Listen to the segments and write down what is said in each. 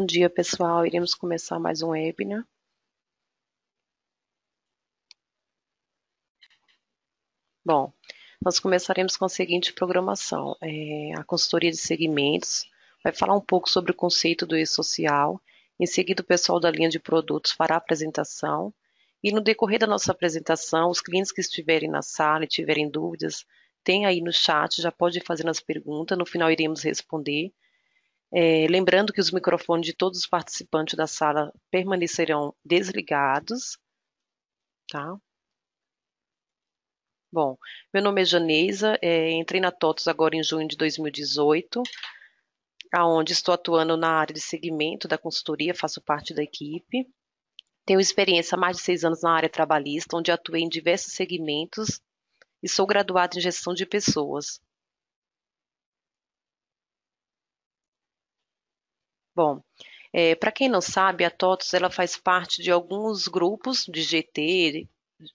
Bom dia, pessoal. Iremos começar mais um webinar. Bom, nós começaremos com a seguinte programação. É, a consultoria de segmentos vai falar um pouco sobre o conceito do e-social. Em seguida, o pessoal da linha de produtos fará a apresentação. E no decorrer da nossa apresentação, os clientes que estiverem na sala e tiverem dúvidas, tem aí no chat, já pode ir fazendo as perguntas. No final, iremos responder. É, lembrando que os microfones de todos os participantes da sala permanecerão desligados, tá? Bom, meu nome é Janeza, é, entrei na TOTOS agora em junho de 2018, aonde estou atuando na área de segmento da consultoria, faço parte da equipe. Tenho experiência há mais de seis anos na área trabalhista, onde atuei em diversos segmentos e sou graduada em gestão de pessoas. Bom, é, para quem não sabe, a Totos ela faz parte de alguns grupos de GT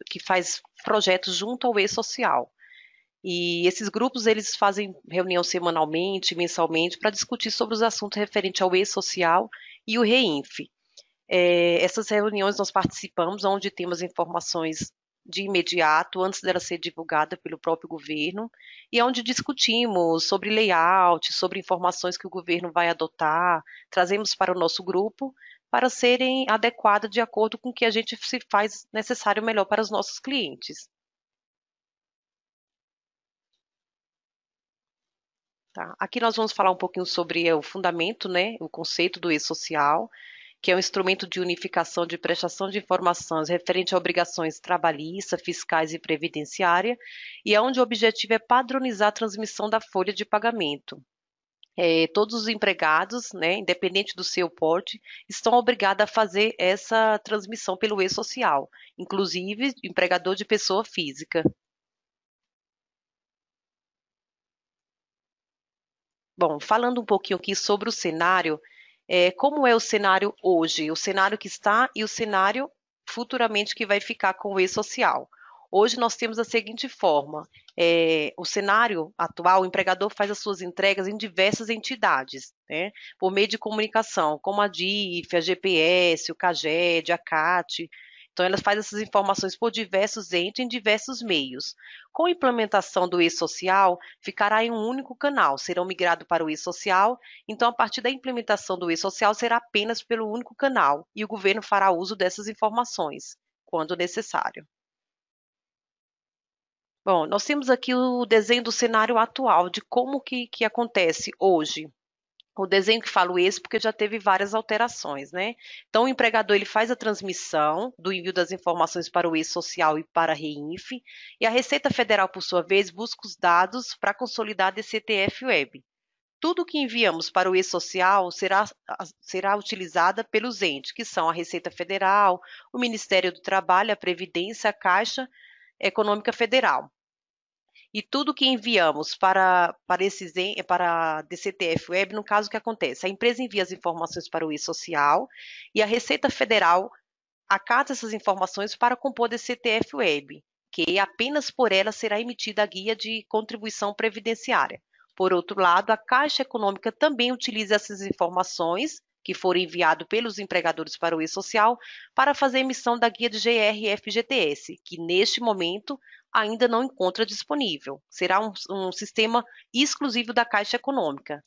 que faz projetos junto ao E-Social. E esses grupos eles fazem reunião semanalmente, mensalmente, para discutir sobre os assuntos referentes ao E-Social e o REINF. É, essas reuniões nós participamos, onde temos informações de imediato, antes dela ser divulgada pelo próprio governo, e é onde discutimos sobre layout, sobre informações que o governo vai adotar, trazemos para o nosso grupo, para serem adequadas de acordo com o que a gente se faz necessário melhor para os nossos clientes. Tá. Aqui nós vamos falar um pouquinho sobre o fundamento, né, o conceito do e-social que é um instrumento de unificação de prestação de informações referente a obrigações trabalhista, fiscais e previdenciária, e é onde o objetivo é padronizar a transmissão da folha de pagamento. É, todos os empregados, né, independente do seu porte, estão obrigados a fazer essa transmissão pelo e-social, inclusive empregador de pessoa física. Bom, falando um pouquinho aqui sobre o cenário, é, como é o cenário hoje, o cenário que está e o cenário futuramente que vai ficar com o e-social. Hoje nós temos a seguinte forma: é, o cenário atual, o empregador faz as suas entregas em diversas entidades, né, por meio de comunicação, como a DIF, a GPS, o CAGED, a CAT, então, elas fazem essas informações por diversos entes em diversos meios. Com a implementação do e-social, ficará em um único canal, serão migrados para o e-social, então, a partir da implementação do e-social, será apenas pelo único canal, e o governo fará uso dessas informações, quando necessário. Bom, nós temos aqui o desenho do cenário atual, de como que, que acontece hoje o desenho que falo esse porque já teve várias alterações, né? Então o empregador ele faz a transmissão do envio das informações para o ex-social e para a Reinf, e a Receita Federal por sua vez busca os dados para consolidar a DCTF Web. Tudo que enviamos para o ex-social será, será utilizada pelos entes, que são a Receita Federal, o Ministério do Trabalho, a Previdência, a Caixa Econômica Federal e tudo que enviamos para, para, esses, para a DCTF Web, no caso, o que acontece? A empresa envia as informações para o e-social e a Receita Federal acata essas informações para compor a DCTF Web, que apenas por ela será emitida a guia de contribuição previdenciária. Por outro lado, a Caixa Econômica também utiliza essas informações que for enviado pelos empregadores para o e-social para fazer emissão da guia de GRFGTS, que neste momento ainda não encontra disponível. Será um, um sistema exclusivo da Caixa Econômica.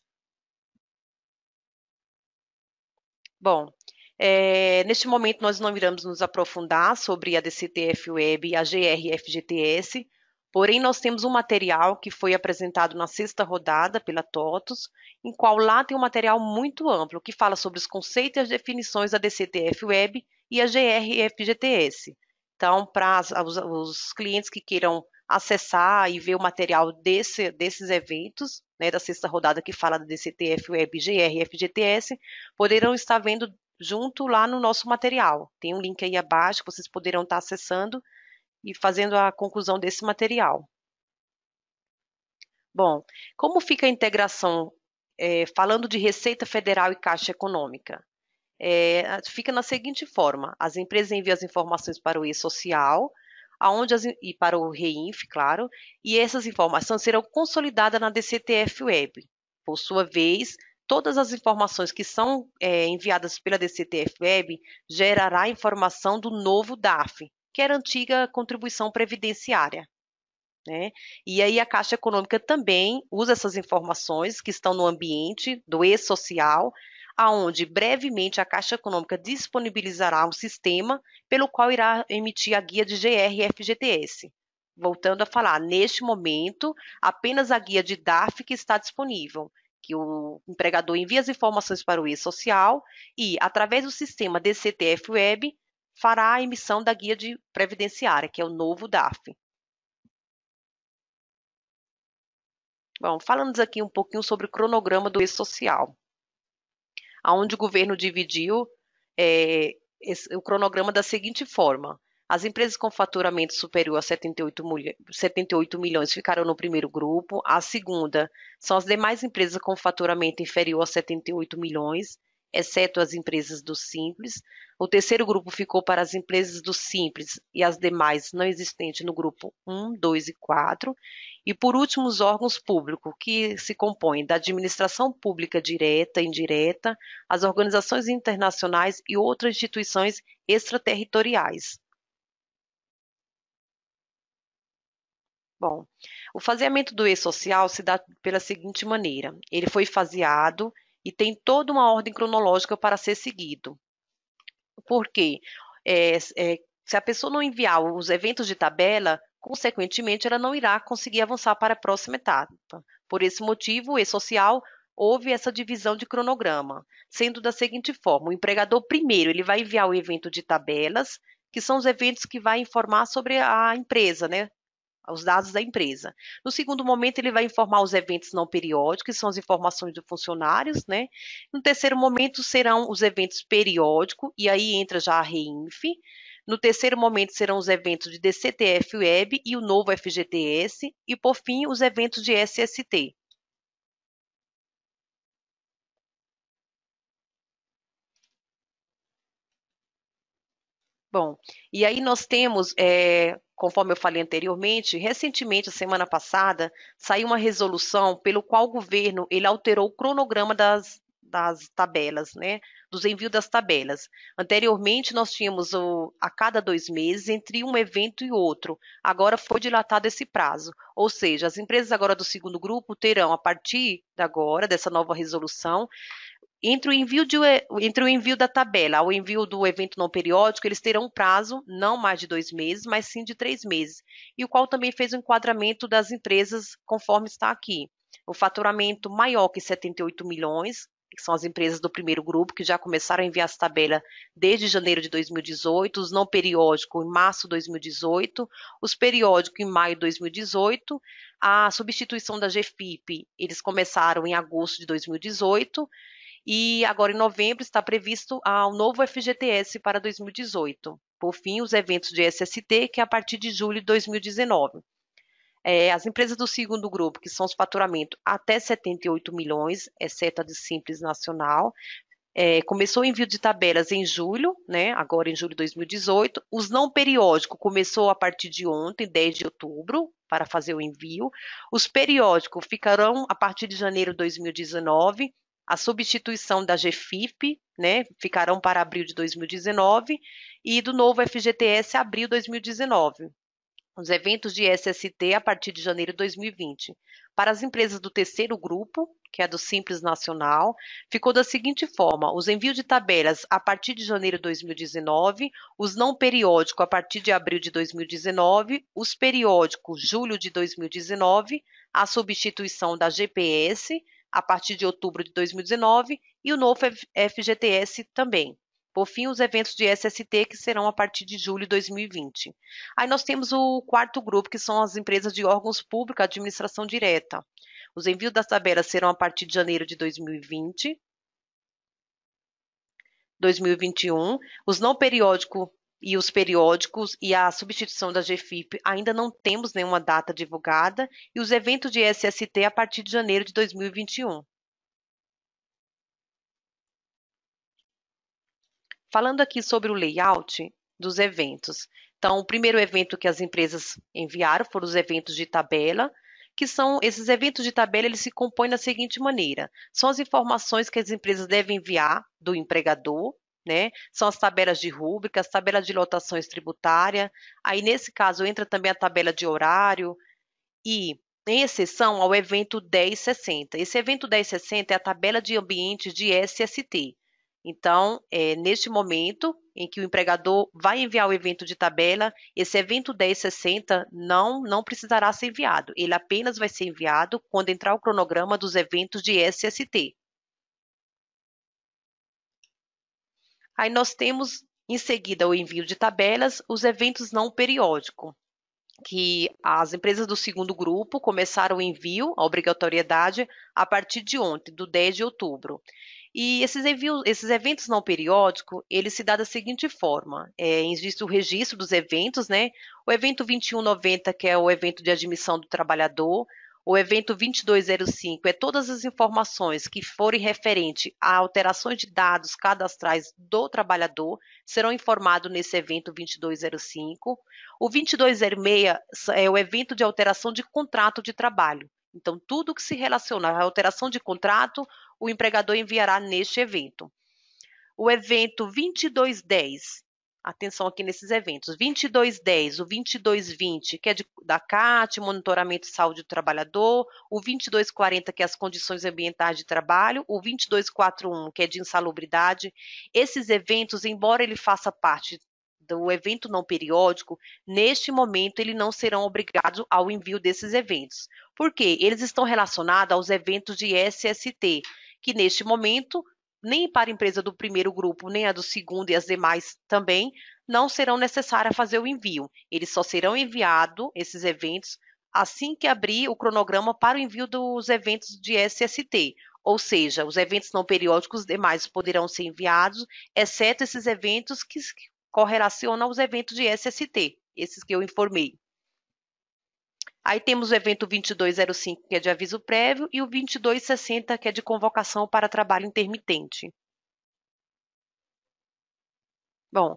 Bom, é, neste momento, nós não iremos nos aprofundar sobre a DCTF Web e a GRFGTS, Porém, nós temos um material que foi apresentado na sexta rodada pela TOTUS, em qual lá tem um material muito amplo, que fala sobre os conceitos e as definições da DCTF-Web e a GRFGTS. Então, para os, os, clientes que queiram acessar e ver o material desse, desses eventos, né, da sexta rodada que fala da DCTF Web e GRFGTS, poderão estar vendo junto lá no nosso material. Tem um link aí abaixo que vocês poderão estar acessando e fazendo a conclusão desse material. Bom, como fica a integração é, falando de Receita Federal e Caixa Econômica? É, fica na seguinte forma: as empresas enviam as informações para o e-social, aonde as, e para o REINF, claro, e essas informações serão consolidadas na DCTF Web. Por sua vez, todas as informações que são é, enviadas pela DCTF Web gerará informação do novo DAF, que era a antiga contribuição previdenciária. Né? E aí a Caixa Econômica também usa essas informações que estão no ambiente do e-social, aonde brevemente a Caixa Econômica disponibilizará um sistema pelo qual irá emitir a guia de GR e FGTS. Voltando a falar, neste momento, apenas a guia de DAF que está disponível, que o empregador envia as informações para o e-social e, através do sistema DCTF Web, fará a emissão da guia de previdenciária, que é o novo DAF. Bom, falamos aqui um pouquinho sobre o cronograma do E-Social, aonde o governo dividiu é, esse, o cronograma da seguinte forma. As empresas com faturamento superior a 78, 78 milhões ficaram no primeiro grupo. A segunda são as demais empresas com faturamento inferior a 78 milhões exceto as empresas do Simples. O terceiro grupo ficou para as empresas do Simples e as demais não existentes no grupo 1, 2 e 4. E, por último, os órgãos públicos, que se compõem da administração pública direta e indireta, as organizações internacionais e outras instituições extraterritoriais. Bom, o faseamento do E-Social se dá pela seguinte maneira: ele foi faseado e tem toda uma ordem cronológica para ser seguido. Por quê? É, é, se a pessoa não enviar os eventos de tabela, consequentemente, ela não irá conseguir avançar para a próxima etapa. Por esse motivo, o E-Social houve essa divisão de cronograma, sendo da seguinte forma: o empregador primeiro ele vai enviar o evento de tabelas, que são os eventos que vai informar sobre a empresa, né? os dados da empresa. No segundo momento, ele vai informar os eventos não periódicos, que são as informações dos funcionários, né? No terceiro momento, serão os eventos periódicos, e aí entra já a REINF. No terceiro momento, serão os eventos de DCTF Web e o novo FGTS, e por fim, os eventos de SST. Bom, e aí nós temos, é, conforme eu falei anteriormente, recentemente, semana passada, saiu uma resolução pelo qual o governo ele alterou o cronograma das, das tabelas, né? Dos envios das tabelas. Anteriormente, nós tínhamos o, a cada dois meses entre um evento e outro. Agora foi dilatado esse prazo. Ou seja, as empresas agora do segundo grupo terão, a partir de agora, dessa nova resolução, entre o, envio de, entre o envio da tabela ao envio do evento não periódico, eles terão um prazo, não mais de dois meses, mas sim de três meses, e o qual também fez o enquadramento das empresas conforme está aqui. O faturamento maior que 78 milhões, que são as empresas do primeiro grupo, que já começaram a enviar essa tabela desde janeiro de 2018, os não periódicos em março de 2018, os periódicos em maio de 2018, a substituição da GFIP, eles começaram em agosto de 2018, e agora, em novembro, está previsto ao ah, novo FGTS para 2018. Por fim, os eventos de SST, que é a partir de julho de 2019. É, as empresas do segundo grupo, que são os faturamento até 78 milhões, exceto a de Simples Nacional, é, começou o envio de tabelas em julho, né, agora em julho de 2018. Os não periódicos começou a partir de ontem, 10 de outubro, para fazer o envio. Os periódicos ficarão a partir de janeiro de 2019 a substituição da GFIP, né, ficarão para abril de 2019 e do novo FGTS abril 2019. Os eventos de SST a partir de janeiro de 2020. Para as empresas do terceiro grupo, que é do Simples Nacional, ficou da seguinte forma: os envios de tabelas a partir de janeiro de 2019, os não periódicos a partir de abril de 2019, os periódicos julho de 2019, a substituição da GPS a partir de outubro de 2019 e o novo FGTS também. Por fim, os eventos de SST que serão a partir de julho de 2020. Aí nós temos o quarto grupo, que são as empresas de órgãos públicos, administração direta. Os envios das tabelas serão a partir de janeiro de 2020, 2021. Os não periódicos e os periódicos e a substituição da GFIP ainda não temos nenhuma data divulgada e os eventos de SST a partir de janeiro de 2021. Falando aqui sobre o layout dos eventos. Então, o primeiro evento que as empresas enviaram foram os eventos de tabela, que são esses eventos de tabela, eles se compõem da seguinte maneira: são as informações que as empresas devem enviar do empregador né? São as tabelas de rúbrica, as tabelas de lotações tributária. Aí, nesse caso, entra também a tabela de horário e, em exceção, ao evento 1060. Esse evento 1060 é a tabela de ambiente de SST. Então, é neste momento em que o empregador vai enviar o evento de tabela, esse evento 1060 não, não precisará ser enviado. Ele apenas vai ser enviado quando entrar o cronograma dos eventos de SST. Aí nós temos em seguida o envio de tabelas, os eventos não periódicos, que as empresas do segundo grupo começaram o envio, a obrigatoriedade, a partir de ontem, do 10 de outubro. E esses, envios, esses eventos não periódicos, eles se dão da seguinte forma: é, existe o registro dos eventos, né? O evento 2190, que é o evento de admissão do trabalhador, o evento 2205 é todas as informações que forem referente a alterações de dados cadastrais do trabalhador serão informados nesse evento 2205. O 2206 é o evento de alteração de contrato de trabalho. Então, tudo que se relaciona à alteração de contrato, o empregador enviará neste evento. O evento 2210 atenção aqui nesses eventos. 2210, o 2220, que é de, da CAT, monitoramento de saúde do trabalhador, o 2240, que é as condições ambientais de trabalho, o 2241, que é de insalubridade. Esses eventos, embora ele faça parte do evento não periódico, neste momento eles não serão obrigados ao envio desses eventos. Por quê? Eles estão relacionados aos eventos de SST, que neste momento nem para a empresa do primeiro grupo, nem a do segundo e as demais também, não serão necessárias fazer o envio. Eles só serão enviados, esses eventos, assim que abrir o cronograma para o envio dos eventos de SST. Ou seja, os eventos não periódicos demais poderão ser enviados, exceto esses eventos que correlacionam aos eventos de SST, esses que eu informei. Aí temos o evento 2205, que é de aviso prévio, e o 2260, que é de convocação para trabalho intermitente. Bom,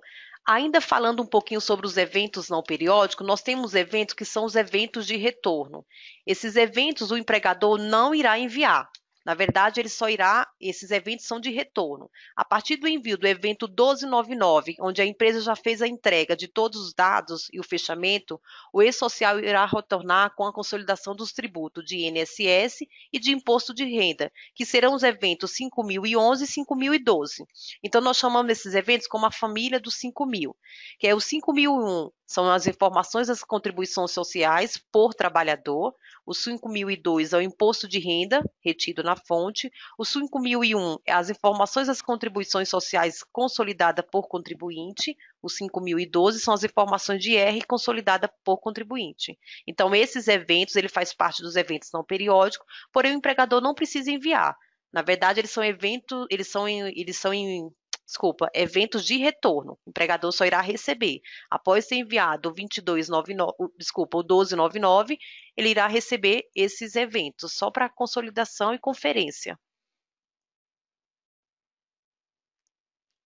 ainda falando um pouquinho sobre os eventos não periódicos, nós temos eventos que são os eventos de retorno. Esses eventos o empregador não irá enviar, na verdade, ele só irá, esses eventos são de retorno. A partir do envio do evento 1299, onde a empresa já fez a entrega de todos os dados e o fechamento, o E-Social irá retornar com a consolidação dos tributos de INSS e de imposto de renda, que serão os eventos 5011 e 5012. Então, nós chamamos esses eventos como a família dos 5000, que é o 5001 são as informações das contribuições sociais por trabalhador, o 5.002 é o imposto de renda retido na fonte, o 5.001 é as informações das contribuições sociais consolidada por contribuinte, o 5.012 são as informações de IR consolidada por contribuinte. Então, esses eventos, ele faz parte dos eventos não periódicos, porém o empregador não precisa enviar. Na verdade, eles são eventos, eles são, eles são em, desculpa, eventos de retorno. O empregador só irá receber. Após ser enviado o 2299, desculpa, o 1299, ele irá receber esses eventos só para consolidação e conferência.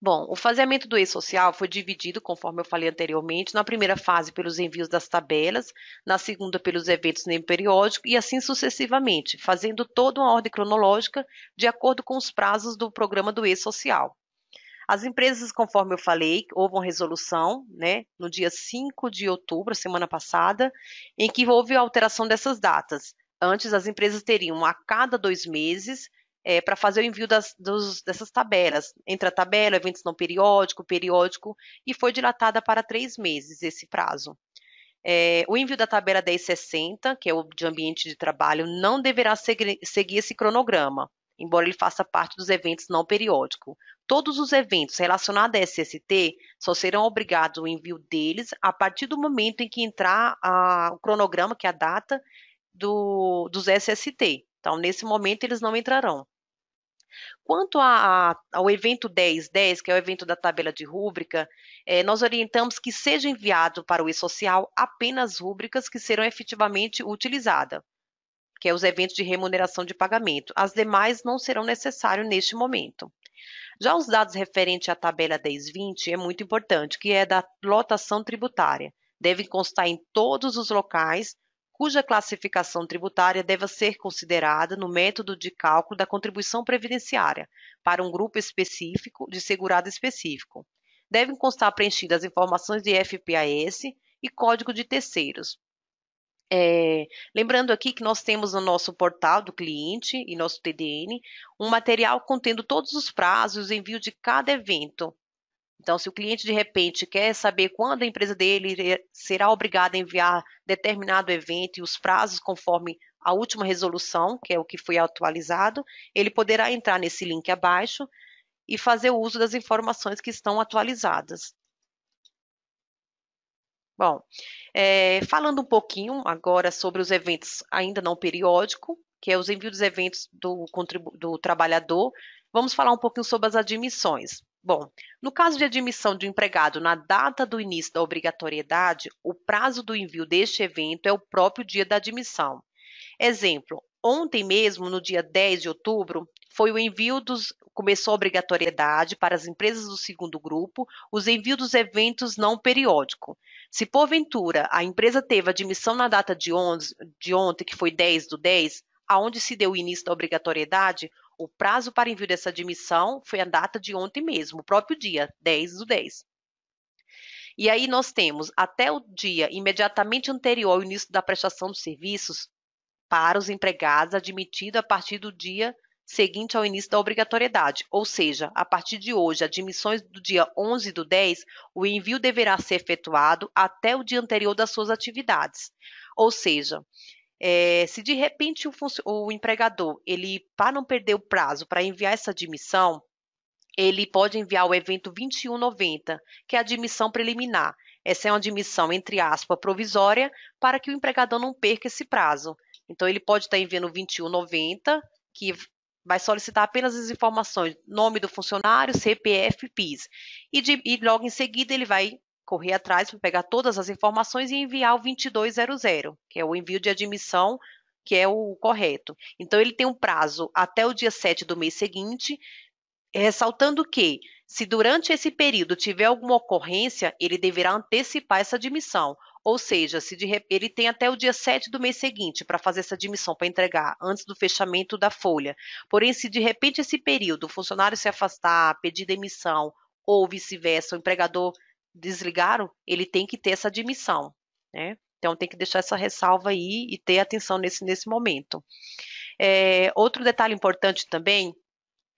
Bom, o faseamento do e-social foi dividido, conforme eu falei anteriormente, na primeira fase pelos envios das tabelas, na segunda pelos eventos nem periódico e assim sucessivamente, fazendo toda uma ordem cronológica de acordo com os prazos do programa do e-social. As empresas, conforme eu falei, houve uma resolução, né, no dia 5 de outubro, semana passada, em que houve a alteração dessas datas. Antes, as empresas teriam a cada dois meses é, eh, para fazer o envio das, dos, dessas tabelas. Entre a tabela, eventos não periódico, periódico, e foi dilatada para três meses esse prazo. É, o envio da tabela 1060, que é o de ambiente de trabalho, não deverá seguir, seguir esse cronograma embora ele faça parte dos eventos não periódicos. Todos os eventos relacionados à SST só serão obrigados o envio deles a partir do momento em que entrar a, o cronograma, que é a data, do, dos SST. Então, nesse momento, eles não entrarão. Quanto a, a, ao evento 1010, 10, que é o evento da tabela de rúbrica, é, nós orientamos que seja enviado para o e-social apenas rúbricas que serão efetivamente utilizadas que é os eventos de remuneração de pagamento. As demais não serão necessárias neste momento. Já os dados referentes à tabela 1020 é muito importante, que é da lotação tributária. Devem constar em todos os locais cuja classificação tributária deve ser considerada no método de cálculo da contribuição previdenciária para um grupo específico de segurado específico. Devem constar preenchidas informações de FPAS e código de terceiros. É, lembrando aqui que nós temos no nosso portal do cliente e nosso TDN um material contendo todos os prazos e envio de cada evento. Então, se o cliente de repente quer saber quando a empresa dele será obrigada a enviar determinado evento e os prazos conforme a última resolução, que é o que foi atualizado, ele poderá entrar nesse link abaixo e fazer uso das informações que estão atualizadas. Bom, é, falando um pouquinho agora sobre os eventos ainda não periódico, que é os envios dos eventos do, do trabalhador, vamos falar um pouquinho sobre as admissões. Bom, no caso de admissão de um empregado na data do início da obrigatoriedade, o prazo do envio deste evento é o próprio dia da admissão. Exemplo, Ontem mesmo, no dia 10 de outubro, foi o envio dos. Começou a obrigatoriedade para as empresas do segundo grupo os envios dos eventos não periódico. Se porventura a empresa teve admissão na data de, 11, de ontem, que foi 10 do 10, aonde se deu o início da obrigatoriedade, o prazo para envio dessa admissão foi a data de ontem mesmo, o próprio dia, 10 do 10. E aí nós temos até o dia imediatamente anterior ao início da prestação dos serviços para os empregados admitido a partir do dia seguinte ao início da obrigatoriedade, ou seja, a partir de hoje, admissões do dia 11 do 10, o envio deverá ser efetuado até o dia anterior das suas atividades. Ou seja, é, se de repente o, o empregador, ele para não perder o prazo para enviar essa admissão, ele pode enviar o evento 2190, que é a admissão preliminar. Essa é uma admissão, entre aspas, provisória, para que o empregador não perca esse prazo. Então, ele pode estar enviando 2190, que vai solicitar apenas as informações, nome do funcionário, CPF, PIS. E, PIS. e logo em seguida, ele vai correr atrás para pegar todas as informações e enviar o 2200, que é o envio de admissão, que é o correto. Então, ele tem um prazo até o dia 7 do mês seguinte, ressaltando que, se durante esse período tiver alguma ocorrência, ele deverá antecipar essa admissão, ou seja, se de repente ele tem até o dia 7 do mês seguinte para fazer essa admissão para entregar antes do fechamento da folha. Porém, se de repente esse período o funcionário se afastar, pedir demissão ou vice-versa, o empregador desligaram, ele tem que ter essa admissão, né? Então tem que deixar essa ressalva aí e ter atenção nesse nesse momento. É, outro detalhe importante também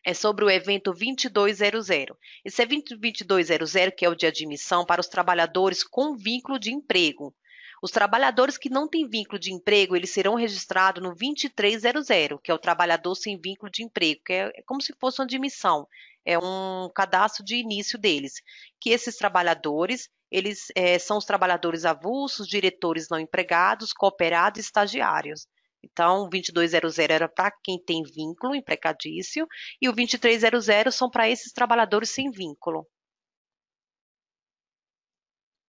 é sobre o evento 2200. Esse evento é 2200, que é o de admissão para os trabalhadores com vínculo de emprego. Os trabalhadores que não têm vínculo de emprego, eles serão registrados no 2300, que é o trabalhador sem vínculo de emprego, que é, é como se fosse uma admissão, é um cadastro de início deles. Que esses trabalhadores, eles é, são os trabalhadores avulsos, diretores não empregados, cooperados e estagiários. Então, o 2200 era para quem tem vínculo empregadício, e o 2300 são para esses trabalhadores sem vínculo.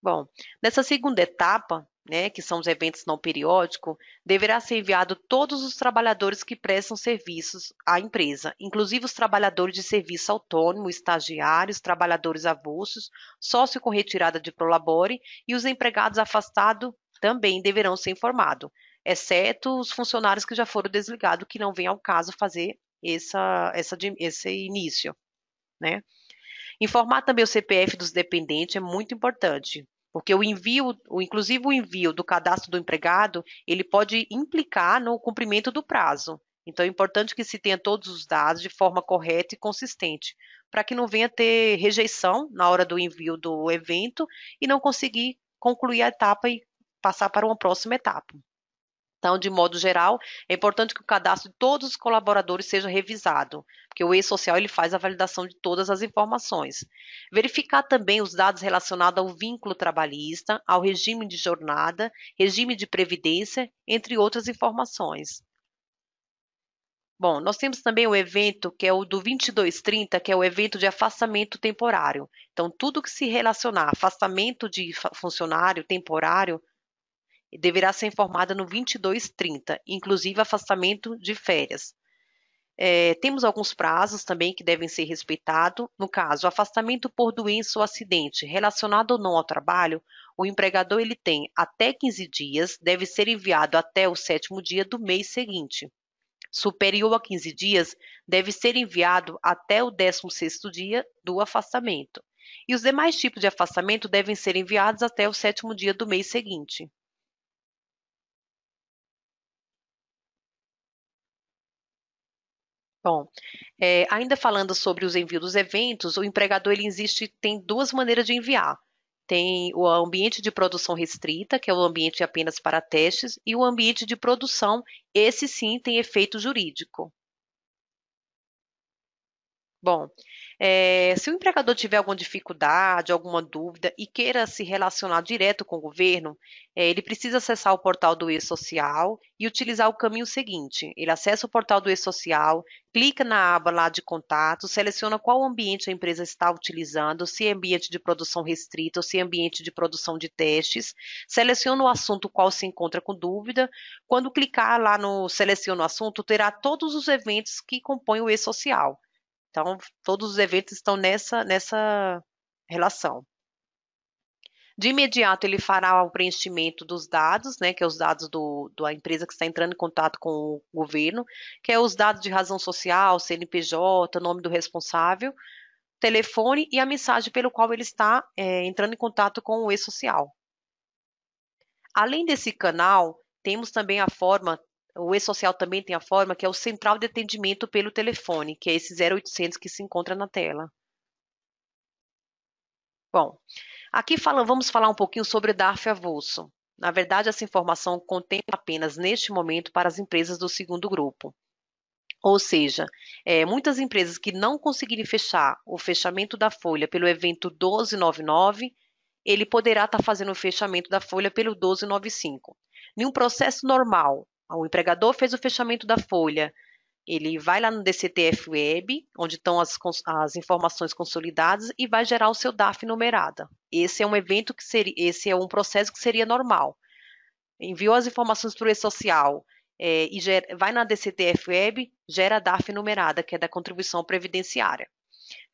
Bom, nessa segunda etapa, né, que são os eventos não periódicos, deverá ser enviado todos os trabalhadores que prestam serviços à empresa, inclusive os trabalhadores de serviço autônomo, estagiários, trabalhadores avulsos, sócio com retirada de prolabore e os empregados afastados também deverão ser informados exceto os funcionários que já foram desligados, que não vem ao caso fazer essa, essa, esse início, né? Informar também o CPF dos dependentes é muito importante, porque o envio, inclusive o envio do cadastro do empregado, ele pode implicar no cumprimento do prazo. Então, é importante que se tenha todos os dados de forma correta e consistente, para que não venha ter rejeição na hora do envio do evento e não conseguir concluir a etapa e passar para uma próxima etapa. Então, de modo geral, é importante que o cadastro de todos os colaboradores seja revisado, porque o e-social ele faz a validação de todas as informações. Verificar também os dados relacionados ao vínculo trabalhista, ao regime de jornada, regime de previdência, entre outras informações. Bom, nós temos também o evento que é o do 2230, que é o evento de afastamento temporário. Então, tudo que se relacionar afastamento de funcionário temporário deverá ser informada no 2230, inclusive afastamento de férias. É, temos alguns prazos também que devem ser respeitados. No caso, afastamento por doença ou acidente relacionado ou não ao trabalho, o empregador ele tem até 15 dias, deve ser enviado até o sétimo dia do mês seguinte. Superior a 15 dias, deve ser enviado até o 16º dia do afastamento. E os demais tipos de afastamento devem ser enviados até o sétimo dia do mês seguinte. Bom, é, ainda falando sobre os envios dos eventos, o empregador ele existe, tem duas maneiras de enviar. Tem o ambiente de produção restrita, que é o ambiente apenas para testes, e o ambiente de produção, esse sim tem efeito jurídico. Bom, é, se o empregador tiver alguma dificuldade, alguma dúvida e queira se relacionar direto com o governo, é, ele precisa acessar o portal do e-social e utilizar o caminho seguinte: ele acessa o portal do e-social, clica na aba lá de contato, seleciona qual ambiente a empresa está utilizando, se é ambiente de produção restrita ou se é ambiente de produção de testes, seleciona o assunto qual se encontra com dúvida. Quando clicar lá no seleciona o assunto, terá todos os eventos que compõem o e-social então, todos os eventos estão nessa, nessa relação. De imediato, ele fará o preenchimento dos dados, né, que é os dados do, da empresa que está entrando em contato com o governo, que é os dados de razão social, CNPJ, nome do responsável, telefone e a mensagem pelo qual ele está é, entrando em contato com o e-social. Além desse canal, temos também a forma o E-Social também tem a forma que é o central de atendimento pelo telefone, que é esse 0800 que se encontra na tela. Bom, aqui fala, vamos falar um pouquinho sobre DARF avulso. Na verdade, essa informação contém apenas neste momento para as empresas do segundo grupo. Ou seja, é, muitas empresas que não conseguirem fechar o fechamento da folha pelo evento 1299, ele poderá estar fazendo o fechamento da folha pelo 1295. Em um processo normal, ah, o empregador fez o fechamento da folha. Ele vai lá no DCTF Web, onde estão as, as, informações consolidadas, e vai gerar o seu DAF numerada. Esse é um evento que seria, esse é um processo que seria normal. Enviou as informações para o E-Social é, e gera, vai na DCTF Web, gera DAF numerada, que é da contribuição previdenciária.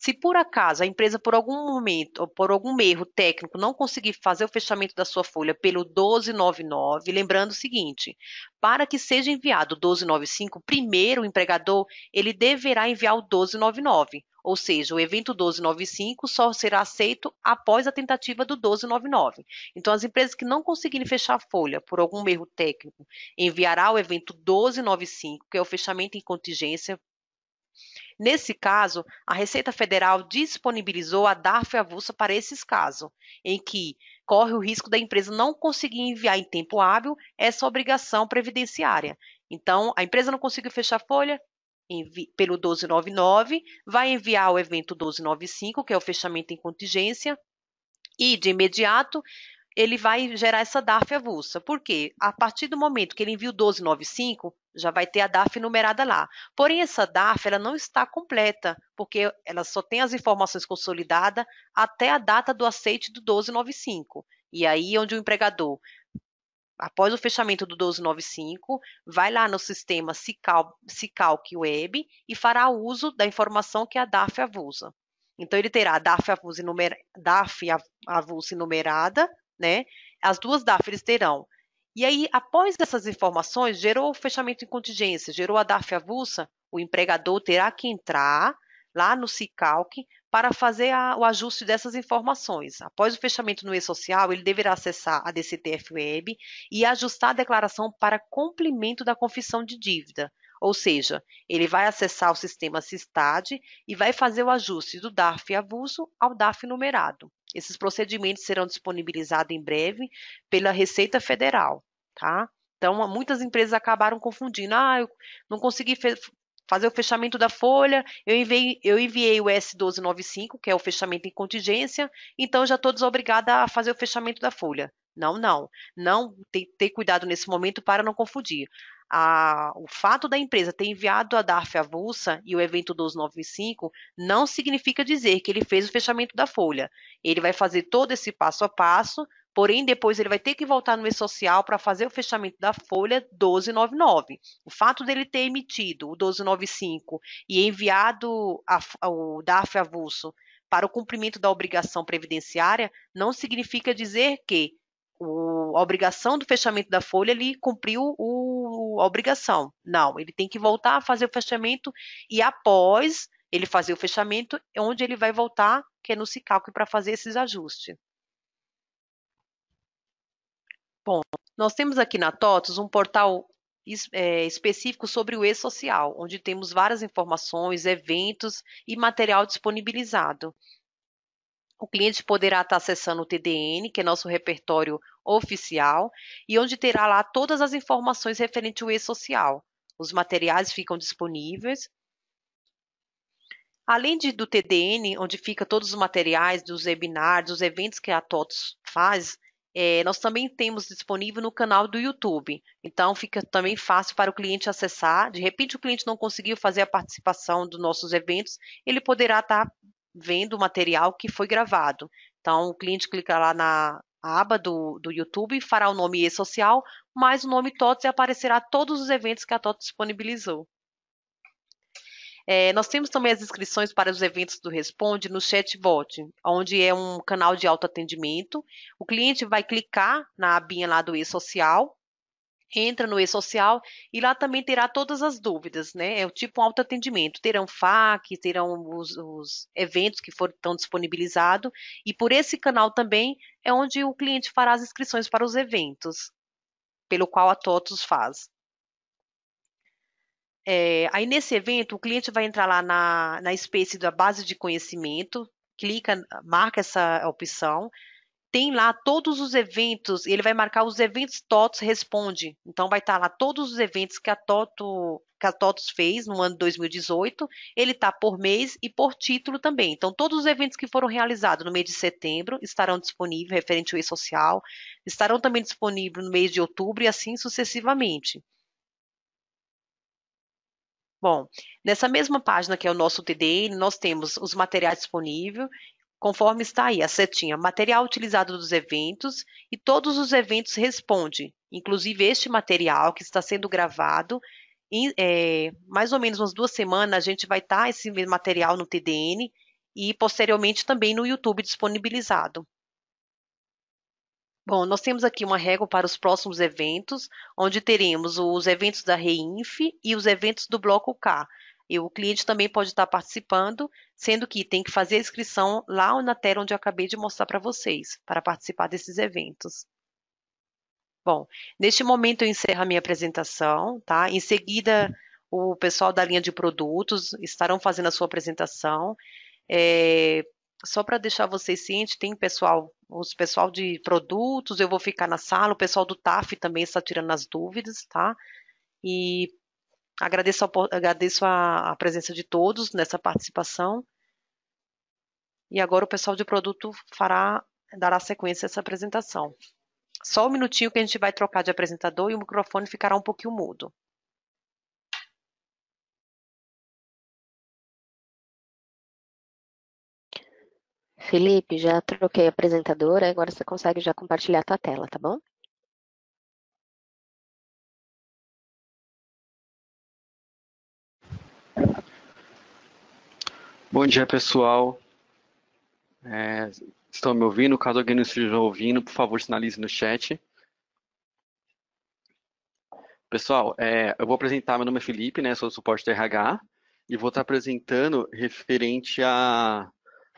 Se por acaso a empresa, por algum momento, ou por algum erro técnico, não conseguir fazer o fechamento da sua folha pelo 1299, lembrando o seguinte, para que seja enviado o 1295, primeiro o empregador, ele deverá enviar o 1299, ou seja, o evento 1295 só será aceito após a tentativa do 1299. Então, as empresas que não conseguirem fechar a folha por algum erro técnico, enviará o evento 1295, que é o fechamento em contingência, Nesse caso, a Receita Federal disponibilizou a DARF avulsa para esses casos, em que corre o risco da empresa não conseguir enviar em tempo hábil essa obrigação previdenciária. Então, a empresa não conseguiu fechar a folha, pelo 1299, vai enviar o evento 1295, que é o fechamento em contingência, e de imediato ele vai gerar essa DARF avulsa. Por quê? A partir do momento que ele envia o 1295, já vai ter a DAF numerada lá. Porém, essa DAF ela não está completa, porque ela só tem as informações consolidadas até a data do aceite do 1295. E aí, onde o empregador, após o fechamento do 1295, vai lá no sistema Cicalc, Web e fará uso da informação que a DAF avusa. Então, ele terá a DAF avusa, numer... DAF avusa numerada, né? As duas DAF eles terão e aí, após essas informações, gerou o fechamento em contingência, gerou a DARF avulsa, o empregador terá que entrar lá no SICALC para fazer a, o ajuste dessas informações. Após o fechamento no e-social, ele deverá acessar a DCTF Web e ajustar a declaração para cumprimento da confissão de dívida. Ou seja, ele vai acessar o sistema SysTAD e vai fazer o ajuste do DARF avulso ao DAF numerado. Esses procedimentos serão disponibilizados em breve pela Receita Federal, tá? Então, muitas empresas acabaram confundindo. Ah, eu não consegui fazer o fechamento da folha, eu enviei, eu enviei o S1295, que é o fechamento em contingência, então já estou desobrigada a fazer o fechamento da folha. Não, não. Não tem que ter cuidado nesse momento para não confundir a, o fato da empresa ter enviado a DARF avulsa e o evento 1295 não significa dizer que ele fez o fechamento da folha. Ele vai fazer todo esse passo a passo, porém depois ele vai ter que voltar no e-social para fazer o fechamento da folha 1299. O fato dele ter emitido o 1295 e enviado a, a, o DARF avulso para o cumprimento da obrigação previdenciária não significa dizer que o, a obrigação do fechamento da folha, ele cumpriu o, a obrigação. Não, ele tem que voltar a fazer o fechamento e após ele fazer o fechamento, é onde ele vai voltar, que é no CICALC, para fazer esses ajustes. Bom, nós temos aqui na TOTOS um portal é, específico sobre o e-social, onde temos várias informações, eventos e material disponibilizado. O cliente poderá estar acessando o TDN, que é nosso repertório oficial, e onde terá lá todas as informações referentes ao e-social. Os materiais ficam disponíveis. Além de, do TDN, onde fica todos os materiais dos webinars, dos eventos que a TOTS faz, é, nós também temos disponível no canal do YouTube. Então, fica também fácil para o cliente acessar. De repente, o cliente não conseguiu fazer a participação dos nossos eventos, ele poderá estar vendo o material que foi gravado. Então, o cliente clica lá na aba do, do YouTube, fará o nome e-social, mais o nome TOTS e aparecerá todos os eventos que a TOTS disponibilizou. É, nós temos também as inscrições para os eventos do Responde no chatbot, onde é um canal de autoatendimento. O cliente vai clicar na abinha lá do e-social, entra no e-social e lá também terá todas as dúvidas, né? É o tipo um autoatendimento. Terão FAQ, terão os, os eventos que foram estão disponibilizados e por esse canal também é onde o cliente fará as inscrições para os eventos, pelo qual a TOTUS faz. É, aí nesse evento, o cliente vai entrar lá na, na espécie da base de conhecimento, clica, marca essa opção, tem lá todos os eventos, ele vai marcar os eventos TOTS Responde. Então vai estar tá lá todos os eventos que a TOTO que a TOTOS fez no ano 2018, ele está por mês e por título também. Então, todos os eventos que foram realizados no mês de setembro estarão disponíveis referente ao e-social, estarão também disponíveis no mês de outubro e assim sucessivamente. Bom, nessa mesma página que é o nosso TDN, nós temos os materiais disponíveis conforme está aí a setinha material utilizado dos eventos e todos os eventos respondem, inclusive este material que está sendo gravado. Em, é, mais ou menos umas duas semanas a gente vai estar tá esse material no TDN e posteriormente também no YouTube disponibilizado. Bom, nós temos aqui uma régua para os próximos eventos, onde teremos os eventos da REINF e os eventos do bloco K. E o cliente também pode estar participando, sendo que tem que fazer a inscrição lá na tela onde eu acabei de mostrar para vocês, para participar desses eventos. Bom, neste momento eu encerro a minha apresentação, tá? Em seguida, o pessoal da linha de produtos estarão fazendo a sua apresentação. É, só para deixar vocês cientes, tem pessoal, os pessoal de produtos, eu vou ficar na sala, o pessoal do TAF também está tirando as dúvidas, tá? E Agradeço, a, agradeço a, a presença de todos nessa participação. E agora o pessoal de produto fará, dará sequência a essa apresentação. Só um minutinho que a gente vai trocar de apresentador e o microfone ficará um pouquinho mudo. Felipe, já troquei a apresentadora, agora você consegue já compartilhar a tua tela, tá bom? Bom dia, pessoal. É, estão me ouvindo? Caso alguém não esteja ouvindo, por favor, sinalize no chat. Pessoal, é, eu vou apresentar, meu nome é Felipe, né, sou do suporte do RH, e vou estar apresentando referente à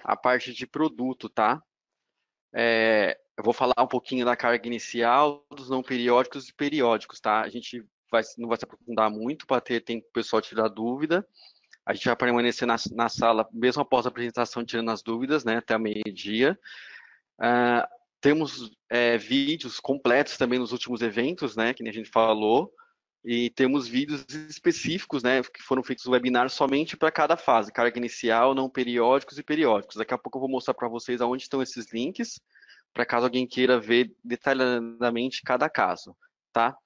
a, a, parte de produto, tá? É, eu vou falar um pouquinho da carga inicial, dos não periódicos e periódicos, tá? A gente vai, não vai se aprofundar muito para ter tempo para o pessoal tirar dúvida. A gente vai permanecer na, na sala, mesmo após a apresentação, tirando as dúvidas, né, até meio-dia. Uh, temos é, vídeos completos também nos últimos eventos, né, que nem a gente falou, e temos vídeos específicos, né, que foram feitos no webinar somente para cada fase, carga inicial, não periódicos e periódicos. Daqui a pouco eu vou mostrar para vocês aonde estão esses links, para caso alguém queira ver detalhadamente cada caso, tá?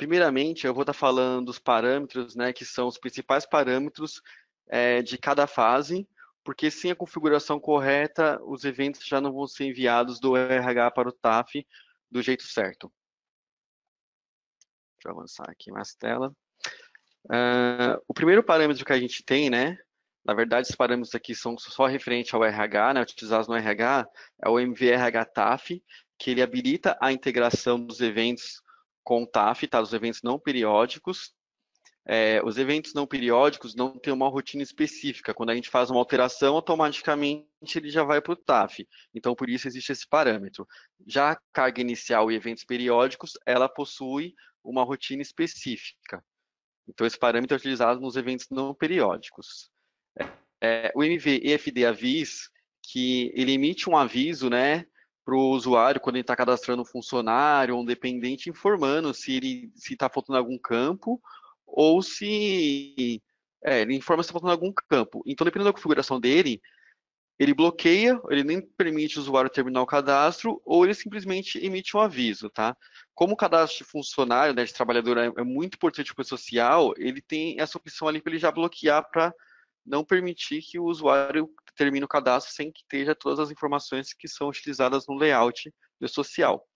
Primeiramente, eu vou estar tá falando dos parâmetros, né, que são os principais parâmetros é, de cada fase, porque sem a configuração correta, os eventos já não vão ser enviados do RH para o TAF do jeito certo. Deixa eu avançar aqui mais tela. Uh, o primeiro parâmetro que a gente tem, né, na verdade, esses parâmetros aqui são só referente ao RH, né, utilizados no RH, é o MVRH TAF, que ele habilita a integração dos eventos com o TAF, tá? Os eventos não periódicos. É, os eventos não periódicos não têm uma rotina específica. Quando a gente faz uma alteração, automaticamente ele já vai para o TAF. Então, por isso existe esse parâmetro. Já a carga inicial e eventos periódicos, ela possui uma rotina específica. Então, esse parâmetro é utilizado nos eventos não periódicos. É, é o MV EFD Avis, que ele emite um aviso, né, para o usuário, quando ele está cadastrando um funcionário ou um dependente, informando se ele se está faltando algum campo ou se. É, ele informa se está faltando algum campo. Então, dependendo da configuração dele, ele bloqueia, ele nem permite o usuário terminar o cadastro, ou ele simplesmente emite um aviso, tá? Como o cadastro de funcionário, né, de trabalhador, é, é muito importante para o social, ele tem essa opção ali para ele já bloquear para não permitir que o usuário termine o cadastro sem que esteja todas as informações que são utilizadas no layout do social.